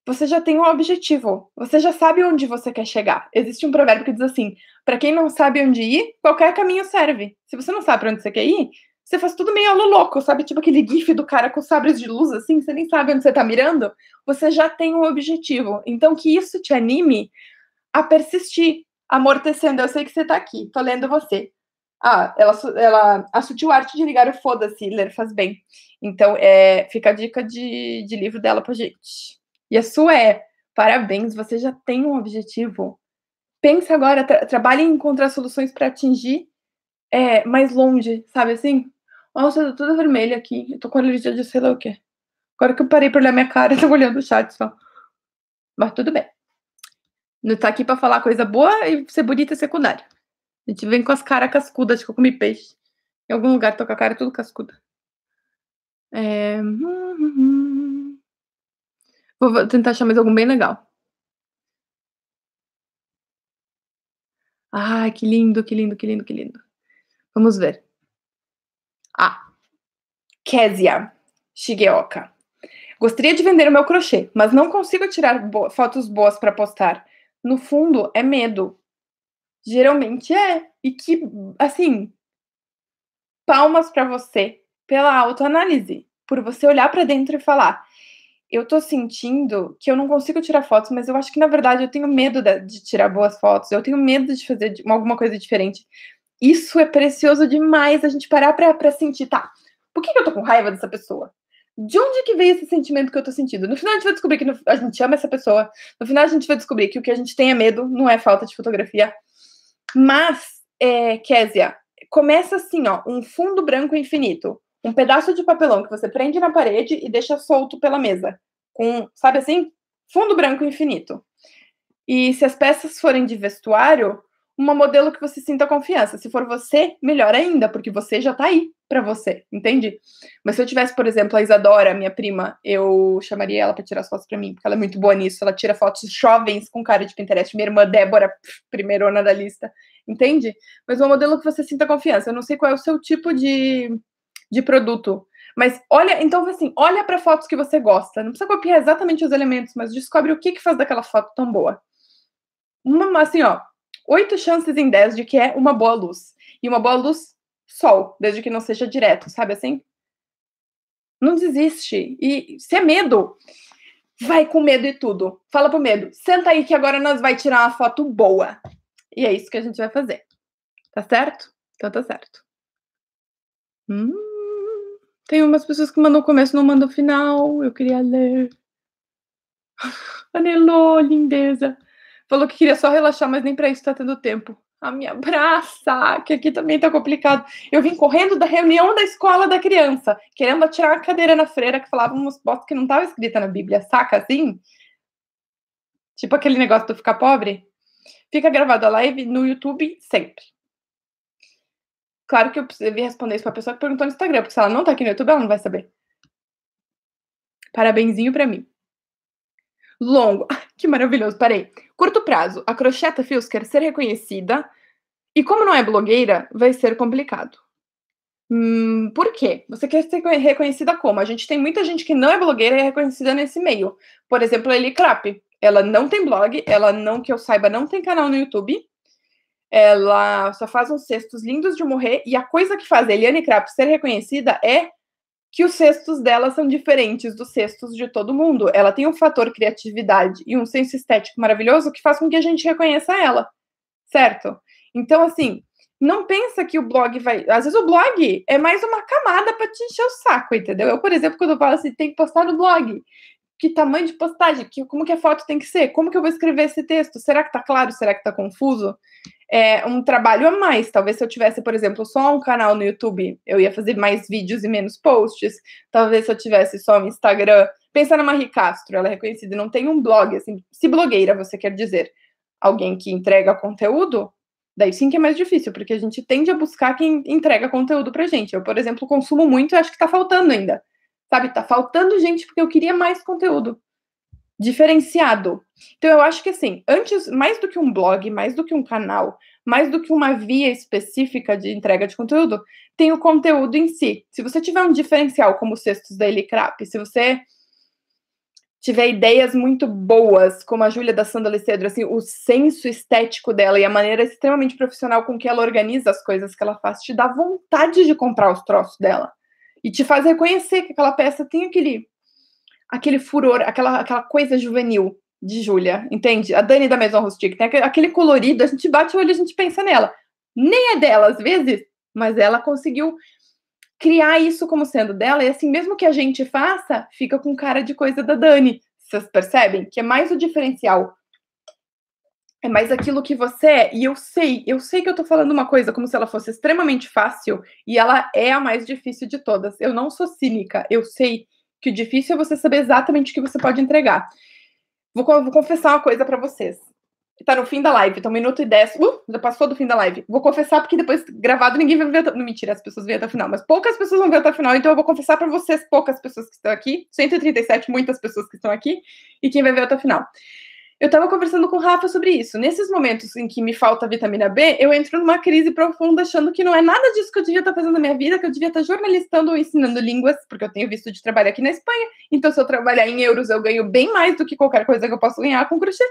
você já tem um objetivo, você já sabe onde você quer chegar. Existe um provérbio que diz assim: para quem não sabe onde ir, qualquer caminho serve. Se você não sabe para onde você quer ir, você faz tudo meio alô louco, sabe? Tipo aquele gif do cara com sabres de luz, assim, você nem sabe onde você tá mirando. Você já tem um objetivo. Então, que isso te anime a persistir, amortecendo. Eu sei que você tá aqui, tô lendo você. Ah, ela, ela a sutil arte de ligar o foda-se, ler faz bem. Então, é, fica a dica de, de livro dela pra gente. E a sua é: parabéns, você já tem um objetivo. Pensa agora, tra trabalhe em encontrar soluções para atingir é, mais longe, sabe assim? Nossa, eu tô toda vermelha aqui, eu tô com alergia de sei lá o quê. Agora que eu parei pra olhar minha cara, eu tô olhando o chat só. Mas tudo bem. Não tá aqui pra falar coisa boa e ser bonita é secundária. A gente vem com as caras cascudas, acho que eu comi peixe. Em algum lugar tô com a cara tudo cascuda. É... Hum, hum, hum. Vou tentar achar mais algum bem legal. Ai, que lindo, que lindo, que lindo, que lindo. Vamos ver. Ah, Kézia Shigeoka. Gostaria de vender o meu crochê, mas não consigo tirar bo fotos boas para postar. No fundo, é medo. Geralmente é. E que, assim, palmas para você pela autoanálise, por você olhar para dentro e falar: eu tô sentindo que eu não consigo tirar fotos, mas eu acho que na verdade eu tenho medo de, de tirar boas fotos, eu tenho medo de fazer alguma coisa diferente. Isso é precioso demais a gente parar pra, pra sentir, tá? Por que, que eu tô com raiva dessa pessoa? de onde que veio esse sentimento que eu tô sentindo? No final a gente vai descobrir que a gente ama essa pessoa. No final a gente vai descobrir que o que a gente tem é medo, não é falta de fotografia. Mas, é, Késia, começa assim, ó, um fundo branco infinito um pedaço de papelão que você prende na parede e deixa solto pela mesa, com, sabe assim, fundo branco infinito. E se as peças forem de vestuário, uma modelo que você sinta confiança. Se for você, melhor ainda, porque você já tá aí para você, entende? Mas se eu tivesse, por exemplo, a Isadora, minha prima, eu chamaria ela para tirar as fotos para mim, porque ela é muito boa nisso. Ela tira fotos jovens com cara de Pinterest. Minha irmã Débora, primeirona da lista, entende? Mas uma modelo que você sinta confiança. Eu não sei qual é o seu tipo de de produto. Mas olha, então assim, olha para fotos que você gosta. Não precisa copiar exatamente os elementos, mas descobre o que, que faz daquela foto tão boa. Uma, assim, ó, oito chances em dez de que é uma boa luz. E uma boa luz, sol, desde que não seja direto, sabe assim? Não desiste. E se é medo, vai com medo e tudo. Fala pro medo, senta aí que agora nós vai tirar uma foto boa. E é isso que a gente vai fazer. Tá certo? Então tá certo. Hum. Tem umas pessoas que mandam o começo, não mandam o final. Eu queria ler. Anelô, lindeza. Falou que queria só relaxar, mas nem para isso tá tendo tempo. A minha braça, que aqui também tá complicado. Eu vim correndo da reunião da escola da criança, querendo atirar a cadeira na freira que falava umas botas que não tava escrita na Bíblia, saca assim? Tipo aquele negócio do ficar pobre. Fica gravado a live no YouTube sempre. Claro que eu devia responder isso pra pessoa que perguntou no Instagram, porque se ela não tá aqui no YouTube, ela não vai saber. Parabenzinho para mim. Longo. [LAUGHS] Que maravilhoso, parei. Curto prazo. A Crocheta Fios quer ser reconhecida e como não é blogueira, vai ser complicado. Hum, por quê? Você quer ser reconhecida como? A gente tem muita gente que não é blogueira e é reconhecida nesse meio. Por exemplo, a Eli Crap. Ela não tem blog, ela não, que eu saiba, não tem canal no YouTube ela só faz uns cestos lindos de morrer, e a coisa que faz a Eliane Krapp ser reconhecida é que os cestos dela são diferentes dos cestos de todo mundo. Ela tem um fator criatividade e um senso estético maravilhoso que faz com que a gente reconheça ela, certo? Então, assim, não pensa que o blog vai. Às vezes o blog é mais uma camada para te encher o saco, entendeu? Eu, por exemplo, quando eu falo assim, tem que postar no blog. Que tamanho de postagem? Que, como que a foto tem que ser? Como que eu vou escrever esse texto? Será que tá claro? Será que tá confuso? é, um trabalho a mais. Talvez se eu tivesse, por exemplo, só um canal no YouTube, eu ia fazer mais vídeos e menos posts. Talvez se eu tivesse só um Instagram. Pensa na Marie Castro, ela é reconhecida, não tem um blog, assim, se blogueira você quer dizer, alguém que entrega conteúdo, daí sim que é mais difícil, porque a gente tende a buscar quem entrega conteúdo pra gente. Eu, por exemplo, consumo muito e acho que tá faltando ainda. Sabe, tá faltando gente porque eu queria mais conteúdo diferenciado, então eu acho que assim, antes, mais do que um blog, mais do que um canal, mais do que uma via específica de entrega de conteúdo, tem o conteúdo em si. Se você tiver um diferencial como os textos da Elicrap, se você tiver ideias muito boas, como a Júlia da Sandra Cedro, assim, o senso estético dela e a maneira extremamente profissional com que ela organiza as coisas que ela faz, te dá vontade de comprar os troços dela. E te faz reconhecer que aquela peça tem aquele aquele furor, aquela, aquela coisa juvenil de Júlia, entende? A Dani da Maison Rustic, tem aquele colorido, a gente bate o olho, e a gente pensa nela. Nem é dela às vezes, mas ela conseguiu criar isso como sendo dela, e assim, mesmo que a gente faça, fica com cara de coisa da Dani. Vocês percebem? Que é mais o diferencial. É mais aquilo que você é. E eu sei, eu sei que eu tô falando uma coisa como se ela fosse extremamente fácil, e ela é a mais difícil de todas. Eu não sou cínica, eu sei que o difícil é você saber exatamente o que você pode entregar. Vou, vou confessar uma coisa para vocês. Tá no fim da live, tá um minuto e dez. Uh, já passou do fim da live. Vou confessar, porque depois gravado ninguém vai ver. Não, mentira, as pessoas vêm até o final, mas poucas pessoas vão ver até o final, então eu vou confessar para vocês, poucas pessoas que estão aqui, 137, muitas pessoas que estão aqui, e quem vai ver até o final. Eu estava conversando com o Rafa sobre isso. Nesses momentos em que me falta vitamina B, eu entro numa crise profunda, achando que não é nada disso que eu devia estar tá fazendo na minha vida, que eu devia estar tá jornalistando ou ensinando línguas, porque eu tenho visto de trabalho aqui na Espanha. Então, se eu trabalhar em euros, eu ganho bem mais do que qualquer coisa que eu posso ganhar com crochê.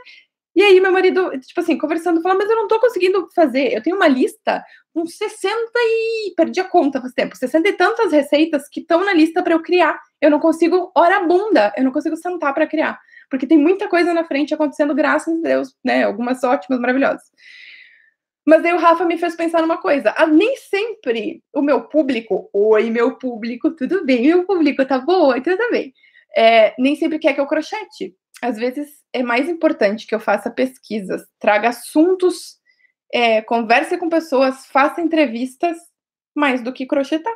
E aí, meu marido, tipo assim, conversando, falando, mas eu não tô conseguindo fazer. Eu tenho uma lista com 60 e. Perdi a conta faz tempo, 60 e tantas receitas que estão na lista para eu criar. Eu não consigo, hora bunda, eu não consigo sentar para criar porque tem muita coisa na frente acontecendo, graças a Deus, né? Algumas ótimas, maravilhosas. Mas aí o Rafa me fez pensar numa coisa. Ah, nem sempre o meu público, oi, meu público, tudo bem, meu público tá boa, tudo bem. É, nem sempre quer que eu crochete. Às vezes é mais importante que eu faça pesquisas, traga assuntos, é, converse com pessoas, faça entrevistas, mais do que crochetar.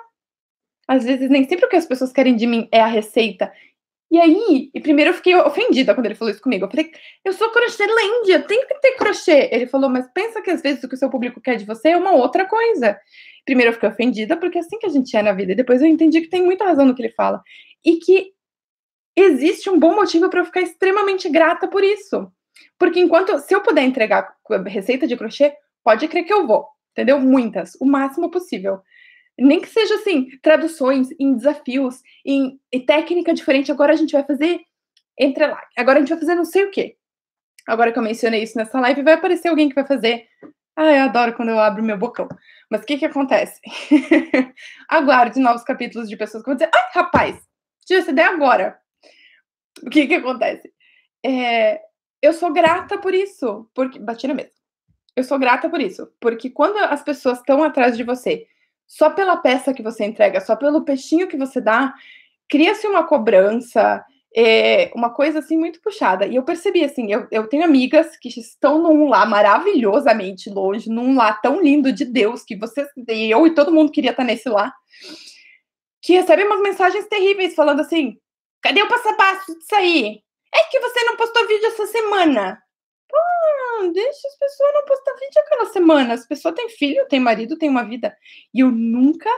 Às vezes nem sempre o que as pessoas querem de mim é a receita e aí, e primeiro eu fiquei ofendida quando ele falou isso comigo. Eu falei, eu sou crochê crochêlândia, tem que ter crochê. Ele falou, mas pensa que às vezes o que o seu público quer de você é uma outra coisa. Primeiro eu fiquei ofendida, porque é assim que a gente é na vida. E depois eu entendi que tem muita razão no que ele fala. E que existe um bom motivo para eu ficar extremamente grata por isso. Porque enquanto, se eu puder entregar receita de crochê, pode crer que eu vou, entendeu? Muitas, o máximo possível. Nem que seja assim, traduções, em desafios, em, em técnica diferente. Agora a gente vai fazer entre lá. Agora a gente vai fazer não sei o quê. Agora que eu mencionei isso nessa live, vai aparecer alguém que vai fazer. Ah, eu adoro quando eu abro meu bocão. Mas o que que acontece? [LAUGHS] Aguarde novos capítulos de pessoas que vão dizer: ai, rapaz, tive essa ideia agora. O que que acontece? É, eu sou grata por isso, porque bati na mesa. Eu sou grata por isso, porque quando as pessoas estão atrás de você só pela peça que você entrega, só pelo peixinho que você dá, cria-se uma cobrança, é, uma coisa assim muito puxada. E eu percebi assim, eu, eu tenho amigas que estão num lá maravilhosamente longe, num lá tão lindo de Deus que você e eu e todo mundo queria estar nesse lá, que recebem umas mensagens terríveis falando assim: cadê o passo a passo disso aí? É que você não postou vídeo essa semana. Pô, deixa as pessoas não postar vídeo aquela semana. As pessoas têm filho, têm marido, têm uma vida. E eu nunca.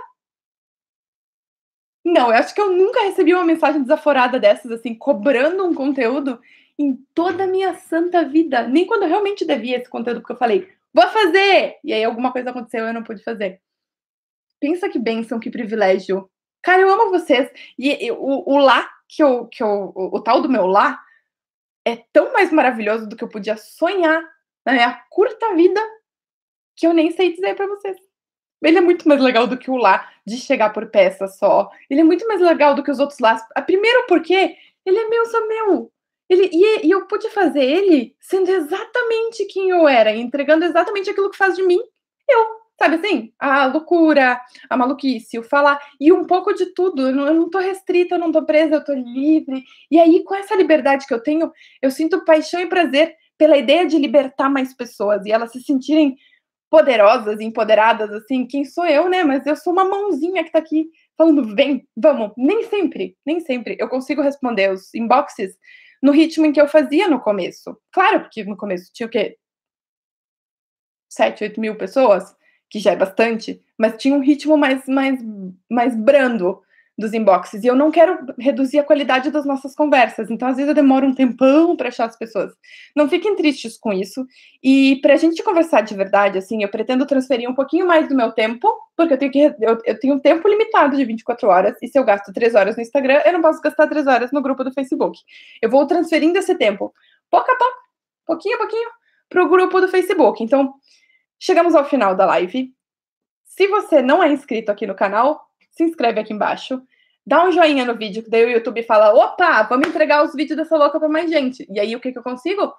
Não, eu acho que eu nunca recebi uma mensagem desaforada dessas, assim, cobrando um conteúdo em toda a minha santa vida. Nem quando eu realmente devia esse conteúdo, porque eu falei, vou fazer! E aí alguma coisa aconteceu e eu não pude fazer. Pensa que bênção, que privilégio. Cara, eu amo vocês. E, e o, o lá que eu, que eu. O, o tal do meu lá é tão mais maravilhoso do que eu podia sonhar na minha curta vida que eu nem sei dizer para vocês. Ele é muito mais legal do que o lá de chegar por peça só. Ele é muito mais legal do que os outros lá. Ah, primeiro porque ele é meu, só meu. Ele, e, e eu pude fazer ele sendo exatamente quem eu era, entregando exatamente aquilo que faz de mim eu. Sabe assim? A loucura, a maluquice, o falar, e um pouco de tudo. Eu não, tô restrita, eu não tô presa, eu tô livre. E aí, com essa liberdade que eu tenho, eu sinto paixão e prazer pela ideia de libertar mais pessoas e elas se sentirem poderosas, empoderadas, assim, quem sou eu, né? Mas eu sou uma mãozinha que tá aqui falando, vem, vamos. Nem sempre, nem sempre eu consigo responder os inboxes no ritmo em que eu fazia no começo. Claro, porque no começo tinha o quê? 7, 8 mil pessoas que já é bastante, mas tinha um ritmo mais, mais, mais brando dos inboxes. E eu não quero reduzir a qualidade das nossas conversas. Então, às vezes, eu demoro um tempão para achar as pessoas. Não fiquem tristes com isso. E para a gente conversar de verdade, assim, eu pretendo transferir um pouquinho mais do meu tempo, porque eu tenho, que, eu, eu tenho um tempo limitado de 24 horas. E se eu gasto 3 horas no Instagram, eu não posso gastar 3 horas no grupo do Facebook. Eu vou transferindo esse tempo, pouco a pouco, pouquinho a pouquinho, para o grupo do Facebook. Então, Chegamos ao final da live. Se você não é inscrito aqui no canal, se inscreve aqui embaixo. Dá um joinha no vídeo, que daí o YouTube fala: opa, vamos entregar os vídeos dessa louca para mais gente. E aí o que, que eu consigo?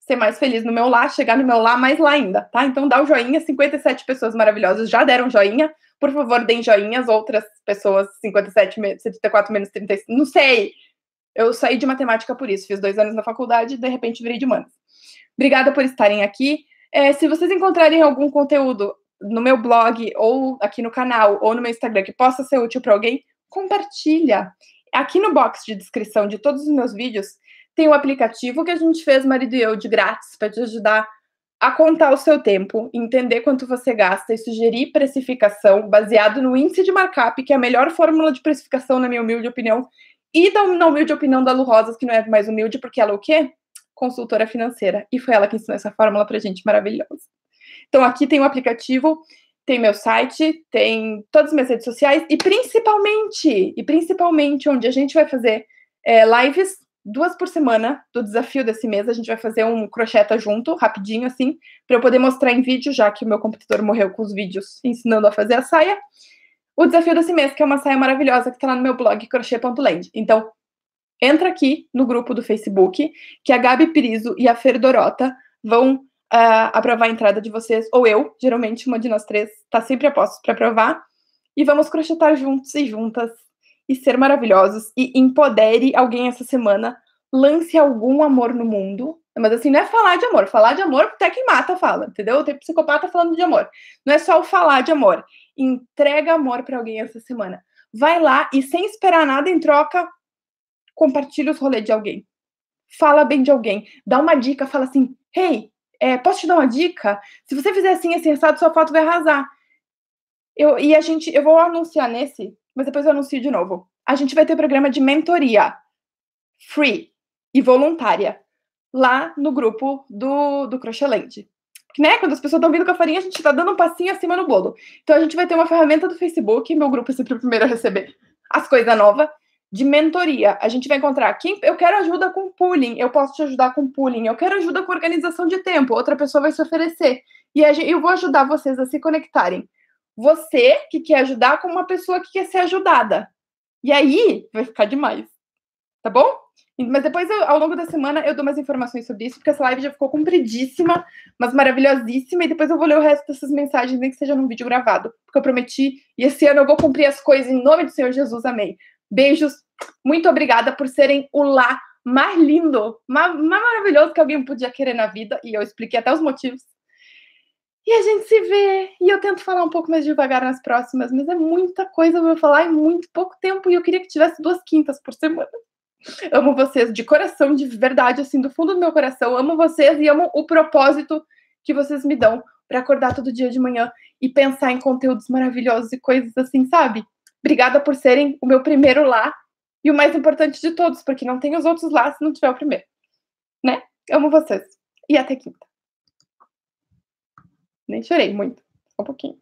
Ser mais feliz no meu lá, chegar no meu lá, mais lá ainda, tá? Então dá o um joinha. 57 pessoas maravilhosas já deram joinha. Por favor, deem joinhas. Outras pessoas, 57, 74 menos 35, não sei. Eu saí de matemática por isso, fiz dois anos na faculdade e de repente virei de mano. Obrigada por estarem aqui. É, se vocês encontrarem algum conteúdo no meu blog, ou aqui no canal, ou no meu Instagram que possa ser útil para alguém, compartilha. Aqui no box de descrição de todos os meus vídeos tem o um aplicativo que a gente fez, marido e eu, de grátis, para te ajudar a contar o seu tempo, entender quanto você gasta e sugerir precificação baseado no índice de markup, que é a melhor fórmula de precificação, na minha humilde opinião, e da, na humilde opinião da Lu Rosas, que não é mais humilde, porque ela é o quê? consultora financeira. E foi ela que ensinou essa fórmula para gente maravilhosa. Então, aqui tem o um aplicativo, tem meu site, tem todas as minhas redes sociais e principalmente, e principalmente onde a gente vai fazer é, lives duas por semana do desafio desse mês. A gente vai fazer um crocheta junto, rapidinho assim, para eu poder mostrar em vídeo, já que o meu computador morreu com os vídeos ensinando a fazer a saia. O desafio desse mês, que é uma saia maravilhosa que está lá no meu blog crochê.land. Então, entra aqui no grupo do Facebook, que a Gabi Piriso e a Dorota vão uh, aprovar a entrada de vocês, ou eu, geralmente uma de nós três está sempre a postos para aprovar, e vamos crochetar juntos e juntas e ser maravilhosos e empodere alguém essa semana, lance algum amor no mundo. Mas assim, não é falar de amor, falar de amor até quem mata fala, entendeu? Tem psicopata falando de amor. Não é só o falar de amor. Entrega amor para alguém essa semana. Vai lá e sem esperar nada em troca, compartilha os rolês de alguém. Fala bem de alguém. Dá uma dica, fala assim: hey, é, posso te dar uma dica? Se você fizer assim, assim, assado, sua foto vai arrasar. Eu, e a gente, eu vou anunciar nesse, mas depois eu anuncio de novo. A gente vai ter programa de mentoria free e voluntária lá no grupo do, do Crocheland. Né? Quando as pessoas estão vindo com a farinha, a gente está dando um passinho acima no bolo. Então a gente vai ter uma ferramenta do Facebook, meu grupo é sempre o primeiro a receber as coisas novas de mentoria. A gente vai encontrar quem eu quero ajuda com pooling, eu posso te ajudar com pooling, eu quero ajuda com organização de tempo, outra pessoa vai se oferecer. E eu vou ajudar vocês a se conectarem. Você que quer ajudar com uma pessoa que quer ser ajudada. E aí vai ficar demais. Tá bom? Mas depois, eu, ao longo da semana, eu dou mais informações sobre isso, porque essa live já ficou compridíssima, mas maravilhosíssima. E depois eu vou ler o resto dessas mensagens, nem que seja num vídeo gravado, porque eu prometi. E esse ano eu vou cumprir as coisas em nome do Senhor Jesus. Amém. Beijos. Muito obrigada por serem o lá mais lindo, mais, mais maravilhoso que alguém podia querer na vida. E eu expliquei até os motivos. E a gente se vê. E eu tento falar um pouco mais devagar nas próximas, mas é muita coisa vou falar em muito pouco tempo. E eu queria que tivesse duas quintas por semana. Amo vocês de coração, de verdade, assim, do fundo do meu coração. Amo vocês e amo o propósito que vocês me dão para acordar todo dia de manhã e pensar em conteúdos maravilhosos e coisas assim, sabe? Obrigada por serem o meu primeiro lá e o mais importante de todos, porque não tem os outros lá se não tiver o primeiro. Né? Amo vocês. E até quinta. Nem chorei muito, só um pouquinho.